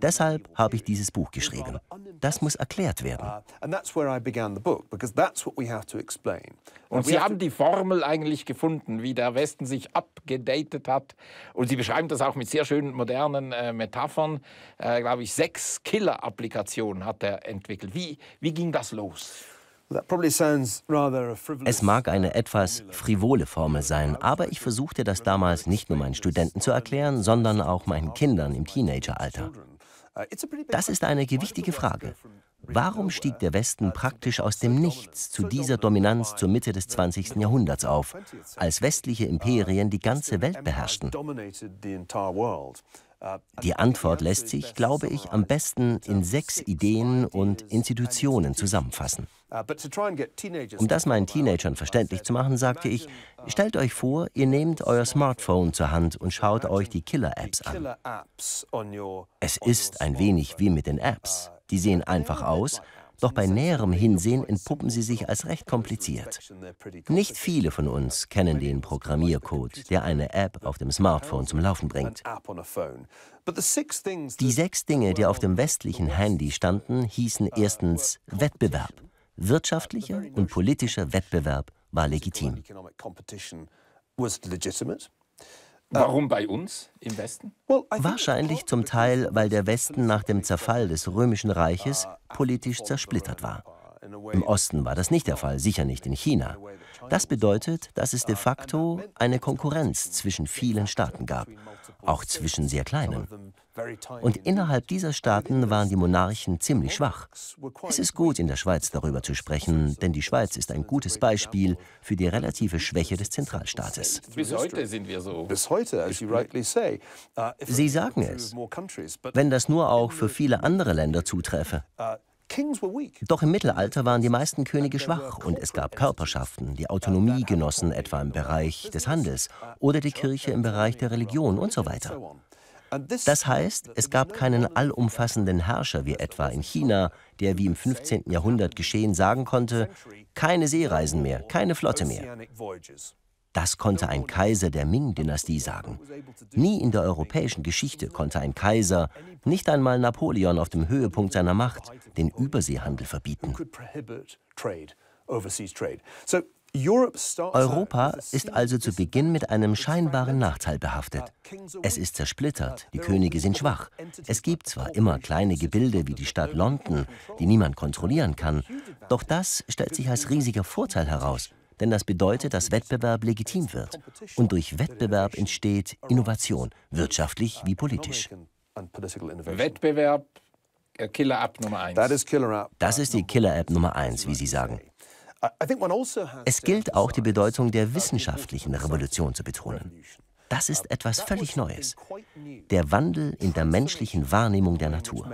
Deshalb habe ich dieses Buch geschrieben. Das muss erklärt werden. Und Sie haben die Formel eigentlich gefunden, wie der Westen sich abgedatet hat. Und Sie beschreiben das auch mit sehr schönen modernen äh, Metaphern. Äh, er, glaube ich, sechs Killer-Applikationen hat er entwickelt. Wie, wie ging das los? Es mag eine etwas frivole Formel sein, aber ich versuchte das damals nicht nur meinen Studenten zu erklären, sondern auch meinen Kindern im Teenageralter. Uh, das ist eine gewichtige Frage. Warum stieg der Westen praktisch aus dem Nichts zu dieser Dominanz zur Mitte des 20. Jahrhunderts auf, als westliche Imperien die ganze Welt beherrschten? Die Antwort lässt sich, glaube ich, am besten in sechs Ideen und Institutionen zusammenfassen. Um das meinen Teenagern verständlich zu machen, sagte ich, stellt euch vor, ihr nehmt euer Smartphone zur Hand und schaut euch die Killer-Apps an. Es ist ein wenig wie mit den Apps. Die sehen einfach aus, doch bei näherem Hinsehen entpuppen sie sich als recht kompliziert. Nicht viele von uns kennen den Programmiercode, der eine App auf dem Smartphone zum Laufen bringt. Die sechs Dinge, die auf dem westlichen Handy standen, hießen erstens Wettbewerb. Wirtschaftlicher und politischer Wettbewerb war legitim. Ah. Warum bei uns im Westen? Wahrscheinlich zum Teil, weil der Westen nach dem Zerfall des Römischen Reiches ah, politisch zersplittert war. Im Osten war das nicht der Fall, sicher nicht in China. Das bedeutet, dass es de facto eine Konkurrenz zwischen vielen Staaten gab, auch zwischen sehr kleinen. Und innerhalb dieser Staaten waren die Monarchen ziemlich schwach. Es ist gut, in der Schweiz darüber zu sprechen, denn die Schweiz ist ein gutes Beispiel für die relative Schwäche des Zentralstaates. Bis heute sind wir so. Bis heute, as you rightly say. Uh, Sie sagen es. Wenn das nur auch für viele andere Länder zutreffe. Uh, doch im Mittelalter waren die meisten Könige schwach und es gab Körperschaften, die Autonomie genossen, etwa im Bereich des Handels oder die Kirche im Bereich der Religion und so weiter. Das heißt, es gab keinen allumfassenden Herrscher wie etwa in China, der wie im 15. Jahrhundert geschehen sagen konnte, keine Seereisen mehr, keine Flotte mehr. Das konnte ein Kaiser der Ming-Dynastie sagen. Nie in der europäischen Geschichte konnte ein Kaiser, nicht einmal Napoleon auf dem Höhepunkt seiner Macht, den Überseehandel verbieten. Europa ist also zu Beginn mit einem scheinbaren Nachteil behaftet. Es ist zersplittert, die Könige sind schwach. Es gibt zwar immer kleine Gebilde wie die Stadt London, die niemand kontrollieren kann, doch das stellt sich als riesiger Vorteil heraus denn das bedeutet, dass Wettbewerb legitim wird. Und durch Wettbewerb entsteht Innovation, wirtschaftlich wie politisch. Wettbewerb, äh, Killer-App Nummer 1. Das ist die Killer-App Nummer 1, wie Sie sagen. Also es gilt auch die Bedeutung der wissenschaftlichen Revolution zu betonen. Das ist etwas völlig Neues. Der Wandel in der menschlichen Wahrnehmung der Natur.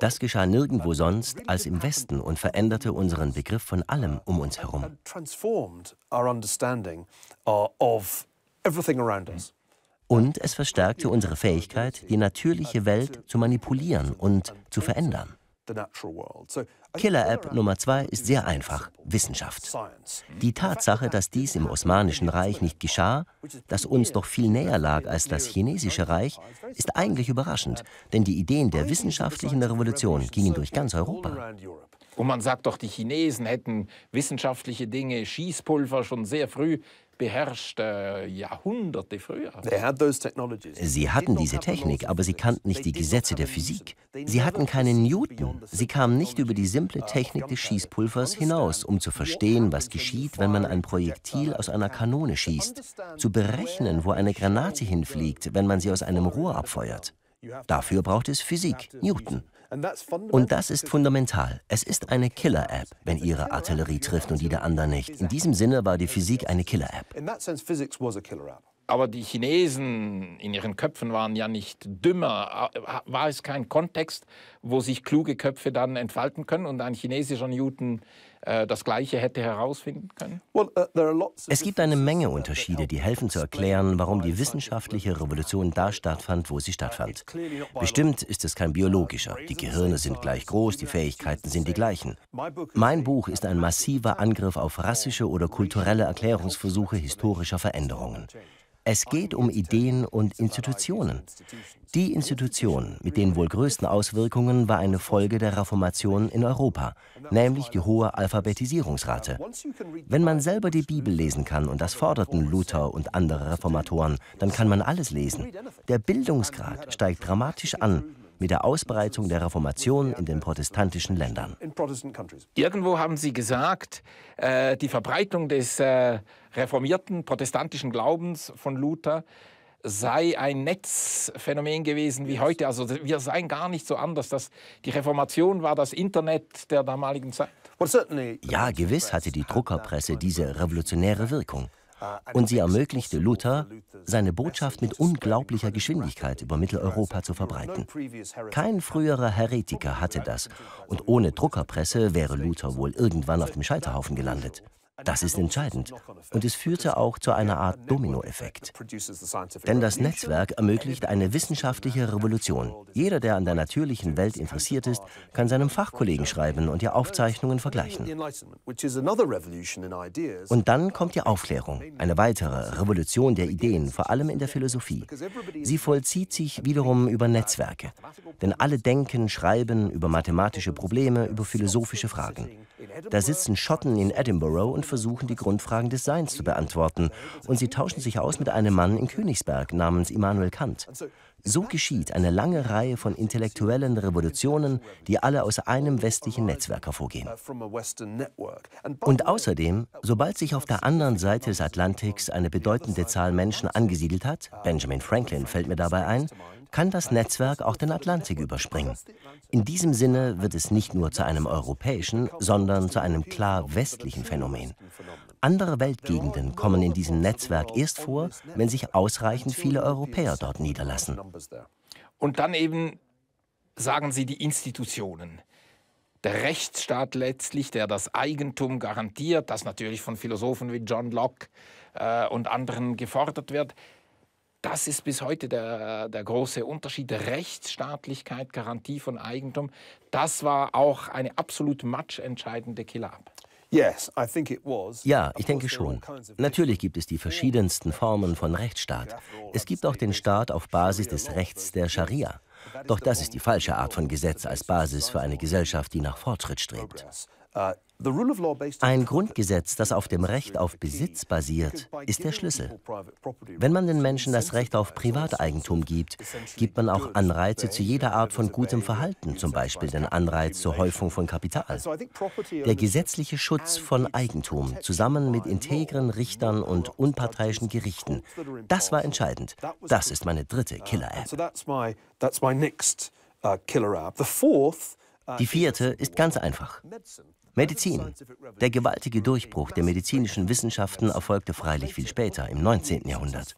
Das geschah nirgendwo sonst als im Westen und veränderte unseren Begriff von allem um uns herum. Uh, und es verstärkte unsere Fähigkeit, die natürliche Welt zu manipulieren und zu verändern. Killer-App Nummer zwei ist sehr einfach, Wissenschaft. Die Tatsache, dass dies im Osmanischen Reich nicht geschah, das uns doch viel näher lag als das chinesische Reich, ist eigentlich überraschend, denn die Ideen der wissenschaftlichen Revolution gingen durch ganz Europa. Und man sagt doch, die Chinesen hätten wissenschaftliche Dinge, Schießpulver schon sehr früh beherrschte Jahrhunderte früher. Sie hatten diese Technik, aber sie kannten nicht die Gesetze der Physik. Sie hatten keinen Newton. Sie kamen nicht über die simple Technik des Schießpulvers hinaus, um zu verstehen, was geschieht, wenn man ein Projektil aus einer Kanone schießt, zu berechnen, wo eine Granate hinfliegt, wenn man sie aus einem Rohr abfeuert. Dafür braucht es Physik, Newton. Und das ist fundamental. Es ist eine Killer-App, wenn ihre Artillerie trifft und die der anderen nicht. In diesem Sinne war die Physik eine Killer-App. Aber die Chinesen in ihren Köpfen waren ja nicht dümmer. War es kein Kontext, wo sich kluge Köpfe dann entfalten können? Und ein chinesischer Newton äh, das Gleiche hätte herausfinden können? Uh, es gibt eine Menge Unterschiede, die helfen zu erklären, warum die wissenschaftliche Revolution da stattfand, wo sie stattfand. Bestimmt ist es kein biologischer. Die Gehirne sind gleich groß, die Fähigkeiten sind die gleichen. Mein Buch ist ein massiver Angriff auf rassische oder kulturelle Erklärungsversuche historischer Veränderungen. Es geht um Ideen und Institutionen. Die Institution mit den wohl größten Auswirkungen war eine Folge der Reformation in Europa, nämlich die hohe Alphabetisierungsrate. Wenn man selber die Bibel lesen kann, und das forderten Luther und andere Reformatoren, dann kann man alles lesen. Der Bildungsgrad steigt dramatisch an mit der Ausbreitung der Reformation in den protestantischen Ländern. Irgendwo haben Sie gesagt, äh, die Verbreitung des äh, reformierten protestantischen Glaubens von Luther sei ein Netzphänomen gewesen wie heute. Also wir seien gar nicht so anders. Das, die Reformation war das Internet der damaligen Zeit. Ja, gewiss hatte die Druckerpresse diese revolutionäre Wirkung und sie ermöglichte Luther, seine Botschaft mit unglaublicher Geschwindigkeit über Mitteleuropa zu verbreiten. Kein früherer Heretiker hatte das und ohne Druckerpresse wäre Luther wohl irgendwann auf dem Scheiterhaufen gelandet. Das ist entscheidend und es führte auch zu einer Art Dominoeffekt. Denn das Netzwerk ermöglicht eine wissenschaftliche Revolution. Jeder, der an der natürlichen Welt interessiert ist, kann seinem Fachkollegen schreiben und die Aufzeichnungen vergleichen. Und dann kommt die Aufklärung, eine weitere Revolution der Ideen, vor allem in der Philosophie. Sie vollzieht sich wiederum über Netzwerke. Denn alle denken, schreiben über mathematische Probleme, über philosophische Fragen. Da sitzen Schotten in Edinburgh und versuchen, die Grundfragen des Seins zu beantworten. Und sie tauschen sich aus mit einem Mann in Königsberg namens Immanuel Kant. So geschieht eine lange Reihe von intellektuellen Revolutionen, die alle aus einem westlichen Netzwerk hervorgehen. Und außerdem, sobald sich auf der anderen Seite des Atlantiks eine bedeutende Zahl Menschen angesiedelt hat, Benjamin Franklin fällt mir dabei ein, kann das Netzwerk auch den Atlantik überspringen. In diesem Sinne wird es nicht nur zu einem europäischen, sondern zu einem klar westlichen Phänomen. Andere Weltgegenden kommen in diesem Netzwerk erst vor, wenn sich ausreichend viele Europäer dort niederlassen. Und dann eben, sagen Sie, die Institutionen der Rechtsstaat letztlich, der das Eigentum garantiert, das natürlich von Philosophen wie John Locke äh, und anderen gefordert wird. Das ist bis heute der, der große Unterschied. Rechtsstaatlichkeit, Garantie von Eigentum, das war auch eine absolut matchentscheidende Killer-App. Ja, ich denke schon. Natürlich gibt es die verschiedensten Formen von Rechtsstaat. Es gibt auch den Staat auf Basis des Rechts der Scharia. Doch das ist die falsche Art von Gesetz als Basis für eine Gesellschaft, die nach Fortschritt strebt. Ein Grundgesetz, das auf dem Recht auf Besitz basiert, ist der Schlüssel. Wenn man den Menschen das Recht auf Privateigentum gibt, gibt man auch Anreize zu jeder Art von gutem Verhalten, zum Beispiel den Anreiz zur Häufung von Kapital. Der gesetzliche Schutz von Eigentum zusammen mit integren Richtern und unparteiischen Gerichten, das war entscheidend. Das ist meine dritte uh, Killer-App. Die vierte also ist ganz einfach. Medizin. Der gewaltige Durchbruch der medizinischen Wissenschaften erfolgte freilich viel später, im 19. Jahrhundert.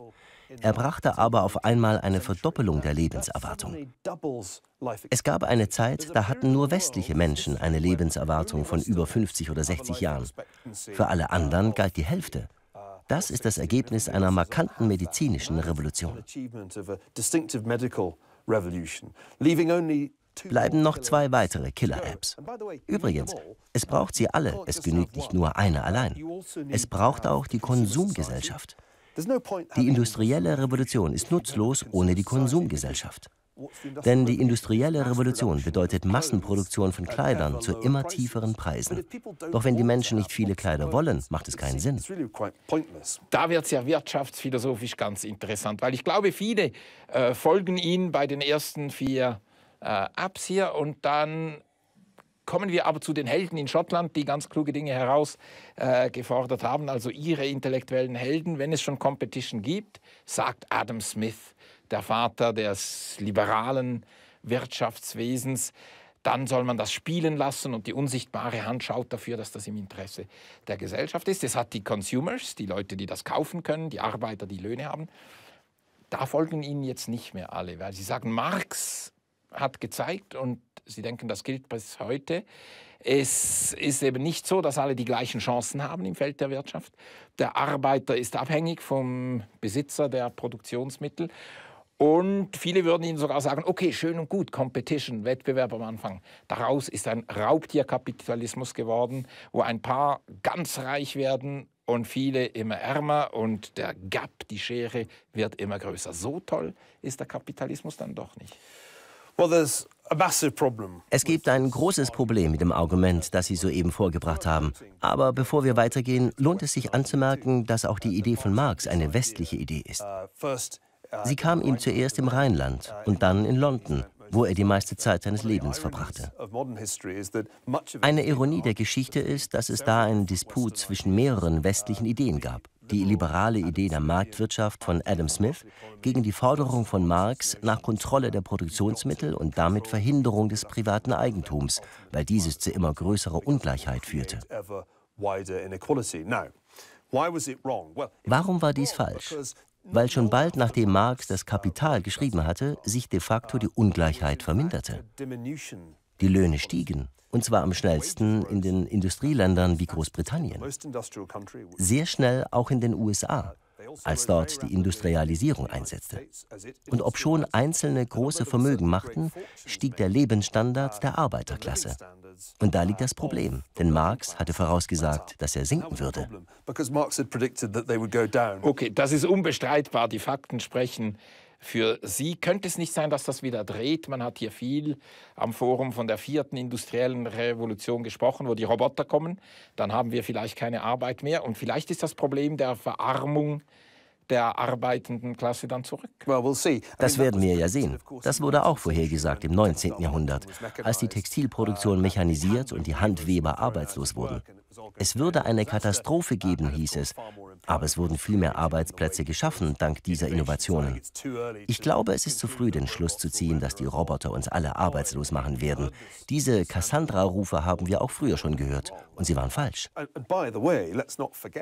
Er brachte aber auf einmal eine Verdoppelung der Lebenserwartung. Es gab eine Zeit, da hatten nur westliche Menschen eine Lebenserwartung von über 50 oder 60 Jahren. Für alle anderen galt die Hälfte. Das ist das Ergebnis einer markanten medizinischen Revolution bleiben noch zwei weitere Killer-Apps. Übrigens, es braucht sie alle, es genügt nicht nur eine allein. Es braucht auch die Konsumgesellschaft. Die industrielle Revolution ist nutzlos ohne die Konsumgesellschaft. Denn die industrielle Revolution bedeutet Massenproduktion von Kleidern zu immer tieferen Preisen. Doch wenn die Menschen nicht viele Kleider wollen, macht es keinen Sinn. Da wird es ja wirtschaftsphilosophisch ganz interessant, weil ich glaube, viele äh, folgen Ihnen bei den ersten vier äh, Apps hier und dann kommen wir aber zu den Helden in Schottland, die ganz kluge Dinge herausgefordert äh, haben, also ihre intellektuellen Helden. Wenn es schon Competition gibt, sagt Adam Smith, der Vater des liberalen Wirtschaftswesens, dann soll man das spielen lassen und die unsichtbare Hand schaut dafür, dass das im Interesse der Gesellschaft ist. Es hat die Consumers, die Leute, die das kaufen können, die Arbeiter, die Löhne haben. Da folgen ihnen jetzt nicht mehr alle, weil sie sagen, Marx hat gezeigt und Sie denken, das gilt bis heute. Es ist eben nicht so, dass alle die gleichen Chancen haben im Feld der Wirtschaft. Der Arbeiter ist abhängig vom Besitzer der Produktionsmittel. Und viele würden Ihnen sogar sagen, okay, schön und gut, Competition, Wettbewerb am Anfang. Daraus ist ein Raubtierkapitalismus geworden, wo ein paar ganz reich werden und viele immer ärmer und der Gap, die Schere, wird immer größer. So toll ist der Kapitalismus dann doch nicht. Es gibt ein großes Problem mit dem Argument, das Sie soeben vorgebracht haben. Aber bevor wir weitergehen, lohnt es sich anzumerken, dass auch die Idee von Marx eine westliche Idee ist. Uh, uh, Sie kam ihm zuerst im Rheinland und dann in London, wo er die meiste Zeit seines Lebens verbrachte. Eine Ironie der Geschichte ist, dass es da einen Disput zwischen mehreren westlichen Ideen gab die liberale Idee der Marktwirtschaft von Adam Smith gegen die Forderung von Marx nach Kontrolle der Produktionsmittel und damit Verhinderung des privaten Eigentums, weil dieses zu immer größerer Ungleichheit führte. Warum war dies falsch? Weil schon bald nachdem Marx das Kapital geschrieben hatte, sich de facto die Ungleichheit verminderte. Die Löhne stiegen, und zwar am schnellsten in den Industrieländern wie Großbritannien. Sehr schnell auch in den USA als dort die Industrialisierung einsetzte. Und ob schon einzelne große Vermögen machten, stieg der Lebensstandard der Arbeiterklasse. Und da liegt das Problem, denn Marx hatte vorausgesagt, dass er sinken würde. Okay, das ist unbestreitbar, die Fakten sprechen für Sie. Könnte es nicht sein, dass das wieder dreht? Man hat hier viel am Forum von der vierten industriellen Revolution gesprochen, wo die Roboter kommen. Dann haben wir vielleicht keine Arbeit mehr. Und vielleicht ist das Problem der Verarmung der arbeitenden Klasse dann zurück. Das werden wir ja sehen. Das wurde auch vorhergesagt im 19. Jahrhundert, als die Textilproduktion uh, mechanisiert und die Handweber arbeitslos wurden. Es würde eine Katastrophe geben, hieß es. Aber es wurden viel mehr Arbeitsplätze geschaffen dank dieser Innovationen. Ich glaube, es ist zu früh, den Schluss zu ziehen, dass die Roboter uns alle arbeitslos machen werden. Diese Cassandra-Rufe haben wir auch früher schon gehört und sie waren falsch.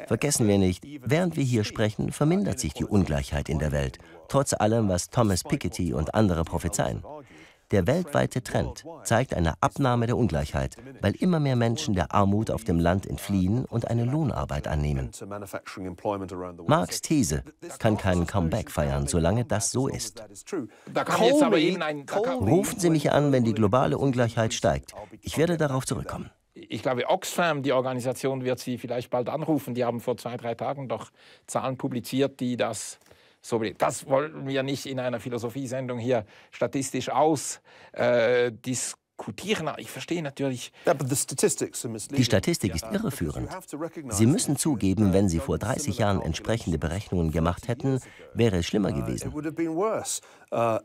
Vergessen wir nicht, während wir hier sprechen, vermindert sich die Ungleichheit in der Welt, trotz allem, was Thomas Piketty und andere prophezeien. Der weltweite Trend zeigt eine Abnahme der Ungleichheit, weil immer mehr Menschen der Armut auf dem Land entfliehen und eine Lohnarbeit annehmen. Marx These kann keinen Comeback feiern, solange das so ist. Rufen Sie mich an, wenn die globale Ungleichheit steigt. Ich werde darauf zurückkommen. Ich glaube, Oxfam, die Organisation, wird Sie vielleicht bald anrufen. Die haben vor zwei, drei Tagen doch Zahlen publiziert, die das das wollen wir nicht in einer Philosophiesendung hier statistisch ausdiskutieren. Äh, Ah, ich verstehe natürlich. Die Statistik ist irreführend. Sie müssen zugeben, wenn Sie vor 30 Jahren entsprechende Berechnungen gemacht hätten, wäre es schlimmer uh, gewesen. Uh,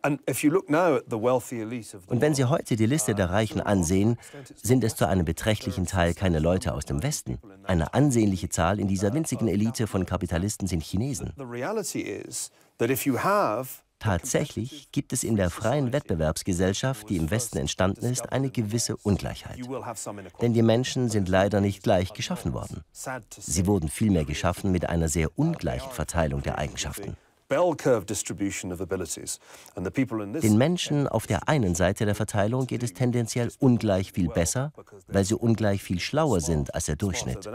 Und wenn Sie heute die Liste der uh, Reichen ansehen, sind es zu einem beträchtlichen Teil keine Leute aus dem Westen. Eine ansehnliche Zahl in dieser winzigen Elite von Kapitalisten sind Chinesen. The reality is that if you Tatsächlich gibt es in der freien Wettbewerbsgesellschaft, die im Westen entstanden ist, eine gewisse Ungleichheit. Denn die Menschen sind leider nicht gleich geschaffen worden. Sie wurden vielmehr geschaffen mit einer sehr ungleichen Verteilung der Eigenschaften. Den Menschen auf der einen Seite der Verteilung geht es tendenziell ungleich viel besser, weil sie ungleich viel schlauer sind als der Durchschnitt.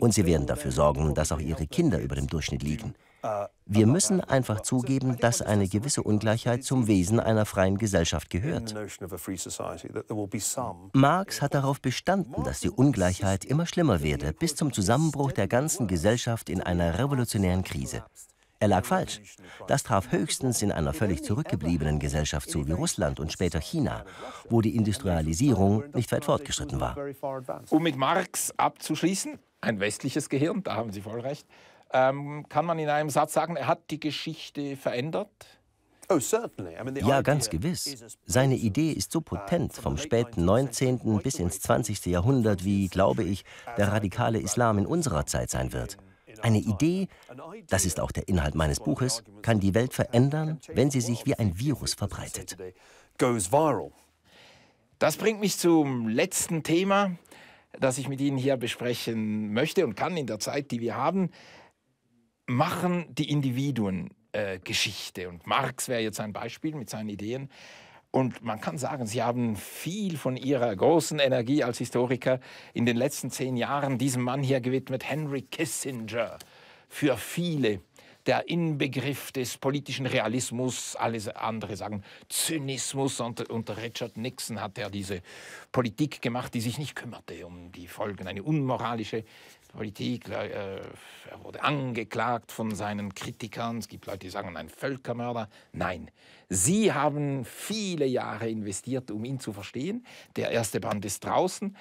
Und sie werden dafür sorgen, dass auch ihre Kinder über dem Durchschnitt liegen. Wir müssen einfach zugeben, dass eine gewisse Ungleichheit zum Wesen einer freien Gesellschaft gehört. Marx hat darauf bestanden, dass die Ungleichheit immer schlimmer werde, bis zum Zusammenbruch der ganzen Gesellschaft in einer revolutionären Krise. Er lag falsch. Das traf höchstens in einer völlig zurückgebliebenen Gesellschaft zu, wie Russland und später China, wo die Industrialisierung nicht weit fortgeschritten war. Um mit Marx abzuschließen, ein westliches Gehirn, da haben Sie voll recht, ähm, kann man in einem Satz sagen, er hat die Geschichte verändert? Oh, ja, ganz gewiss. Seine Idee ist so uh, potent vom späten 19. bis ins 20. Jahrhundert, wie, glaube ich, uh, der radikale Islam in unserer Zeit sein wird. Eine Idee, das ist auch der Inhalt meines Buches, kann die Welt verändern, wenn sie sich wie ein Virus verbreitet. Das bringt mich zum letzten Thema, das ich mit Ihnen hier besprechen möchte und kann in der Zeit, die wir haben machen die Individuen äh, Geschichte. Und Marx wäre jetzt ein Beispiel mit seinen Ideen. Und man kann sagen, Sie haben viel von Ihrer großen Energie als Historiker in den letzten zehn Jahren diesem Mann hier gewidmet, Henry Kissinger. Für viele der Inbegriff des politischen Realismus, alles andere sagen Zynismus. Und unter Richard Nixon hat er diese Politik gemacht, die sich nicht kümmerte um die Folgen, eine unmoralische Politik. Äh, äh, er wurde angeklagt von seinen Kritikern. Es gibt Leute, die sagen, ein Völkermörder. Nein, sie haben viele Jahre investiert, um ihn zu verstehen. Der erste Band ist draußen.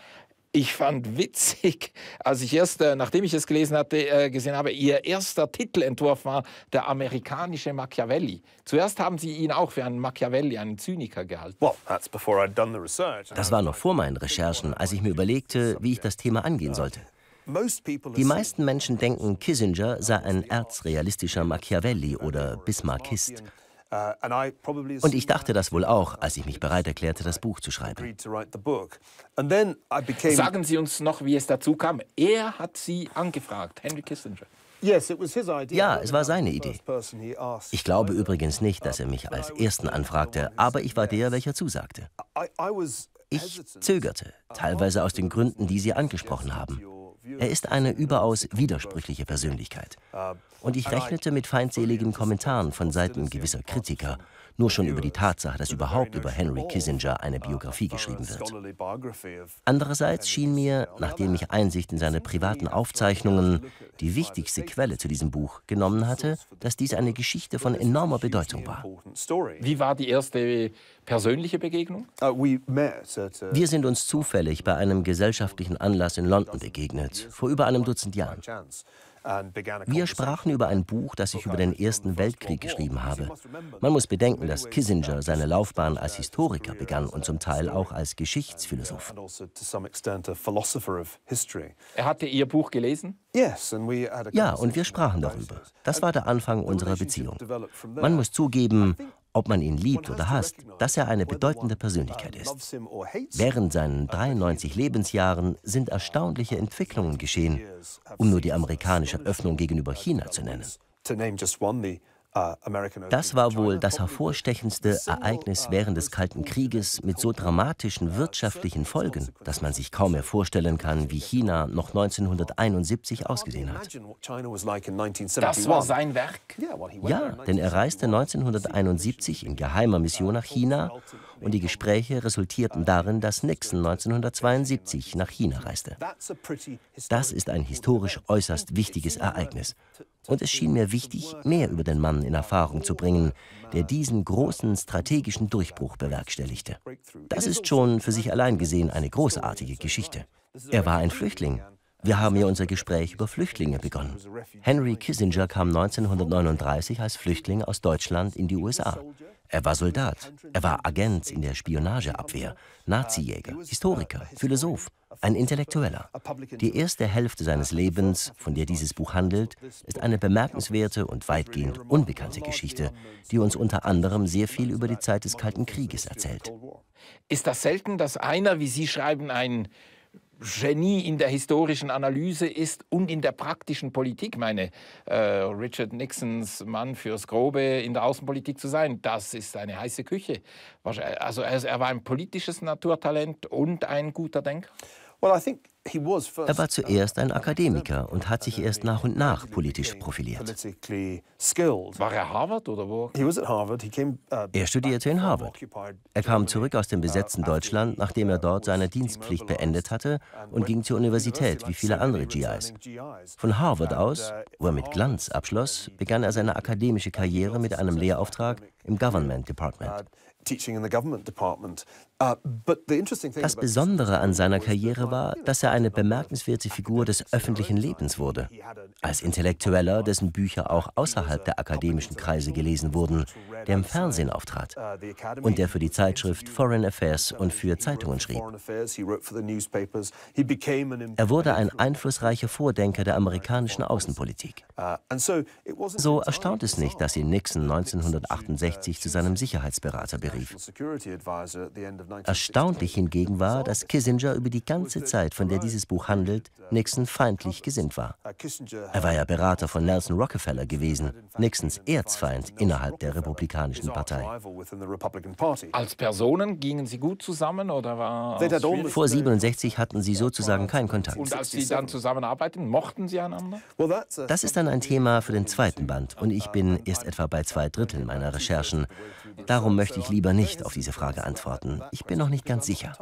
Ich fand witzig, als ich erst, äh, nachdem ich es gelesen hatte, gesehen habe, ihr erster Titelentwurf war der amerikanische Machiavelli. Zuerst haben sie ihn auch für einen Machiavelli, einen Zyniker gehalten. Das war noch vor meinen Recherchen, als ich mir überlegte, wie ich das Thema angehen sollte. Die meisten Menschen denken, Kissinger sei ein erzrealistischer Machiavelli oder Bismarckist. Uh, Und ich dachte das wohl auch, als ich mich bereit erklärte, das Buch zu schreiben. Sagen Sie uns noch, wie es dazu kam. Er hat Sie angefragt, Henry Kissinger. Ja, es war seine Idee. Ich glaube übrigens nicht, dass er mich als Ersten anfragte, aber ich war der, welcher zusagte. Ich zögerte, teilweise aus den Gründen, die Sie angesprochen haben. Er ist eine überaus widersprüchliche Persönlichkeit. Und ich rechnete mit feindseligen Kommentaren von Seiten gewisser Kritiker nur schon über die Tatsache, dass überhaupt über Henry Kissinger eine Biografie geschrieben wird. Andererseits schien mir, nachdem ich Einsicht in seine privaten Aufzeichnungen, die wichtigste Quelle zu diesem Buch, genommen hatte, dass dies eine Geschichte von enormer Bedeutung war. Wie war die erste persönliche Begegnung? Uh, uh, Wir sind uns zufällig bei einem gesellschaftlichen Anlass in London begegnet, vor über einem Dutzend Jahren. Wir sprachen über ein Buch, das ich über den Ersten Weltkrieg geschrieben habe. Man muss bedenken, dass Kissinger seine Laufbahn als Historiker begann und zum Teil auch als Geschichtsphilosoph. Also er hatte Ihr Buch gelesen? Ja, und wir sprachen darüber. Das war der Anfang unserer Beziehung. Man muss zugeben, ob man ihn liebt oder hasst, dass er eine bedeutende Persönlichkeit ist. Während seinen 93 Lebensjahren sind erstaunliche Entwicklungen geschehen, um nur die amerikanische Öffnung gegenüber China zu nennen. Das war wohl das hervorstechendste Ereignis uh, während des Kalten Krieges mit so dramatischen uh, wirtschaftlichen Folgen, dass man sich kaum mehr vorstellen kann, wie China noch 1971 ausgesehen hat. Das war sein Werk? Ja, denn er reiste 1971 in geheimer Mission nach China und die Gespräche resultierten darin, dass Nixon 1972 nach China reiste. Das ist ein historisch äußerst wichtiges Ereignis. Und es schien mir wichtig, mehr über den Mann in Erfahrung zu bringen, der diesen großen strategischen Durchbruch bewerkstelligte. Das ist schon für sich allein gesehen eine großartige Geschichte. Er war ein Flüchtling. Wir haben ja unser Gespräch über Flüchtlinge begonnen. Henry Kissinger kam 1939 als Flüchtling aus Deutschland in die USA. Er war Soldat, er war Agent in der Spionageabwehr, Nazijäger, Historiker, Philosoph, ein Intellektueller. Die erste Hälfte seines Lebens, von der dieses Buch handelt, ist eine bemerkenswerte und weitgehend unbekannte Geschichte, die uns unter anderem sehr viel über die Zeit des Kalten Krieges erzählt. Ist das selten, dass einer, wie Sie schreiben, ein Genie in der historischen Analyse ist und in der praktischen Politik. meine, äh, Richard Nixons Mann fürs Grobe in der Außenpolitik zu sein, das ist eine heiße Küche. Also er, war ein politisches Naturtalent und ein guter Denker. Well, I think er war uh, zuerst ein Akademiker und hat sich erst nach und nach politisch profiliert. War er Harvard oder wo? Uh, er studierte in Harvard. Er kam zurück aus dem uh, besetzten Deutschland, nachdem er dort seine Dienstpflicht beendet hatte und ging zur Universität wie viele andere GIs. Von Harvard aus, wo er mit Glanz abschloss, begann er seine akademische Karriere mit einem Lehrauftrag im Government Department. Uh, das Besondere an seiner Karriere war, dass er eine bemerkenswerte Figur des öffentlichen Lebens wurde. Als Intellektueller, dessen Bücher auch außerhalb der akademischen Kreise gelesen wurden, also der im Fernsehen auftrat uh, und der für die Zeitschrift Foreign Affairs und für Zeitungen schrieb. Er wurde ein einflussreicher Vordenker der amerikanischen Außenpolitik. Uh, so erstaunt es nicht, dass ihn Nixon 1968 zu seinem Sicherheitsberater berief rief. Erstaunlich hingegen war, dass Kissinger über die ganze Zeit, von der dieses Buch handelt, äh, Nixon feindlich gesinnt war. Er war ja Berater von Nelson Rockefeller gewesen, Nixons Erzfeind innerhalb der Republikanischen Partei. Als Personen gingen sie gut zusammen oder war Vor 67 hatten sie sozusagen keinen Kontakt. Und als sie dann zusammenarbeiten, mochten sie einander? Das ist dann ein Thema für den zweiten Band und ich bin erst etwa bei zwei Dritteln meiner Recherchen. Darum möchte ich lieber lieber nicht auf diese Frage antworten. Ich bin noch nicht ganz sicher.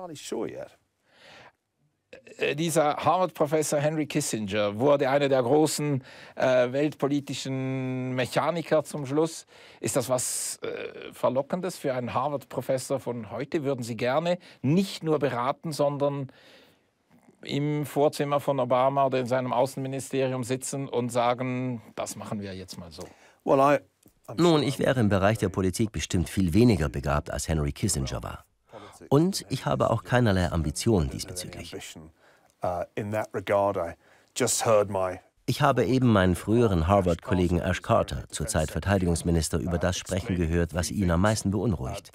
Äh, dieser Harvard-Professor Henry Kissinger wurde einer der großen äh, weltpolitischen Mechaniker zum Schluss. Ist das was äh, Verlockendes für einen Harvard-Professor von heute? Würden Sie gerne nicht nur beraten, sondern im Vorzimmer von Obama oder in seinem Außenministerium sitzen und sagen, das machen wir jetzt mal so? Well, I, nun, ich wäre im Bereich der Politik bestimmt viel weniger begabt, als Henry Kissinger war. Und ich habe auch keinerlei Ambitionen diesbezüglich. Ich habe eben meinen früheren Harvard-Kollegen Ash Carter, zurzeit Verteidigungsminister, über das sprechen gehört, was ihn am meisten beunruhigt.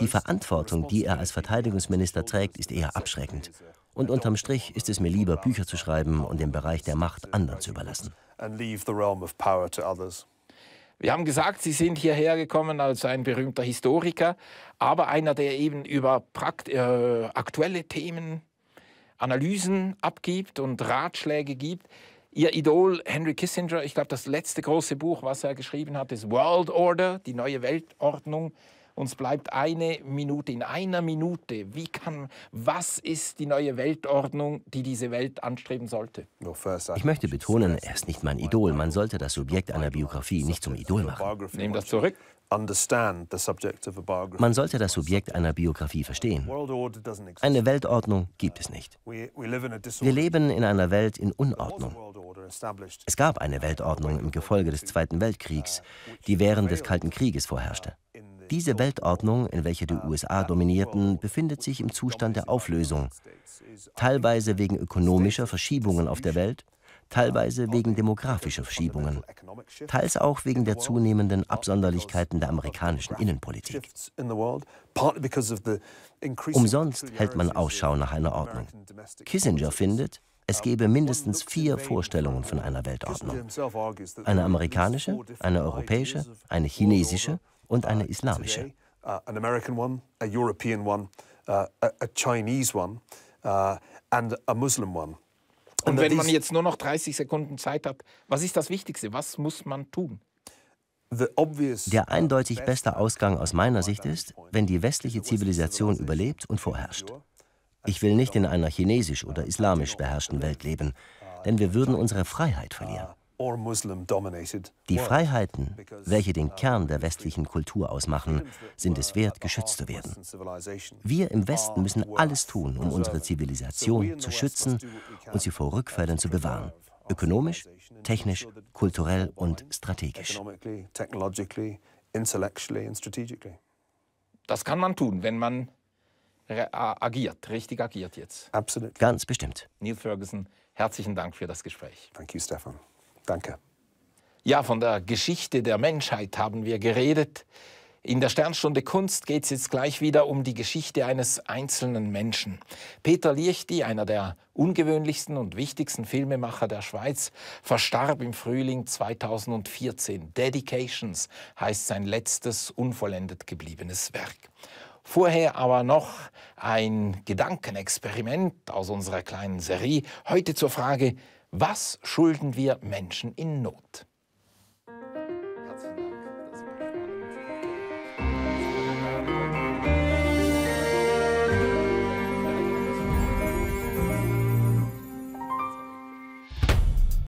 Die Verantwortung, die er als Verteidigungsminister trägt, ist eher abschreckend. Und unterm Strich ist es mir lieber, Bücher zu schreiben und den Bereich der Macht anderen zu überlassen. Wir haben gesagt, Sie sind hierher gekommen als ein berühmter Historiker, aber einer, der eben über Prakt äh, aktuelle Themen Analysen abgibt und Ratschläge gibt. Ihr Idol Henry Kissinger, ich glaube, das letzte große Buch, was er geschrieben hat, ist World Order, die neue Weltordnung. Uns bleibt eine Minute. In einer Minute, wie kann, was ist die neue Weltordnung, die diese Welt anstreben sollte? Ich möchte betonen, er ist nicht mein Idol. Man sollte das Subjekt einer Biografie nicht zum Idol machen. Nehmen das zurück. Man sollte das Subjekt einer Biografie verstehen. Eine Weltordnung gibt es nicht. Wir leben in einer Welt in Unordnung. Es gab eine Weltordnung im Gefolge des Zweiten Weltkriegs, die während des Kalten Krieges vorherrschte. Diese Weltordnung, in welcher die USA dominierten, befindet sich im Zustand der Auflösung, teilweise wegen ökonomischer Verschiebungen auf der Welt, teilweise wegen demografischer Verschiebungen, teils auch wegen der zunehmenden Absonderlichkeiten der amerikanischen Innenpolitik. Umsonst hält man Ausschau nach einer Ordnung. Kissinger findet, es gebe mindestens vier Vorstellungen von einer Weltordnung. Eine amerikanische, eine europäische, eine chinesische und eine uh, islamische. Uh, uh, und wenn man jetzt nur noch 30 Sekunden Zeit hat, was ist das Wichtigste? Was muss man tun? Der eindeutig beste Ausgang aus meiner Sicht ist, wenn die westliche Zivilisation überlebt und vorherrscht. Ich will nicht in einer chinesisch oder islamisch beherrschten Welt leben, denn wir würden unsere Freiheit verlieren. Die Freiheiten, welche den uh, Kern der westlichen Kultur ausmachen, sind es wert, geschützt zu werden. Wir im Westen müssen alles tun, um unsere Zivilisation zu schützen und sie vor Rückfällen zu bewahren. Ökonomisch, technisch, kulturell und strategisch. Das kann man tun, wenn man äh, agiert, richtig agiert jetzt. Ganz bestimmt. Neil Ferguson, herzlichen Dank für das Gespräch. Thank you, Stefan. Danke. Ja, von der Geschichte der Menschheit haben wir geredet. In der Sternstunde Kunst geht es jetzt gleich wieder um die Geschichte eines einzelnen Menschen. Peter Liechti, einer der ungewöhnlichsten und wichtigsten Filmemacher der Schweiz, verstarb im Frühling 2014. Dedications heißt sein letztes unvollendet gebliebenes Werk. Vorher aber noch ein Gedankenexperiment aus unserer kleinen Serie, heute zur Frage, was schulden wir Menschen in Not?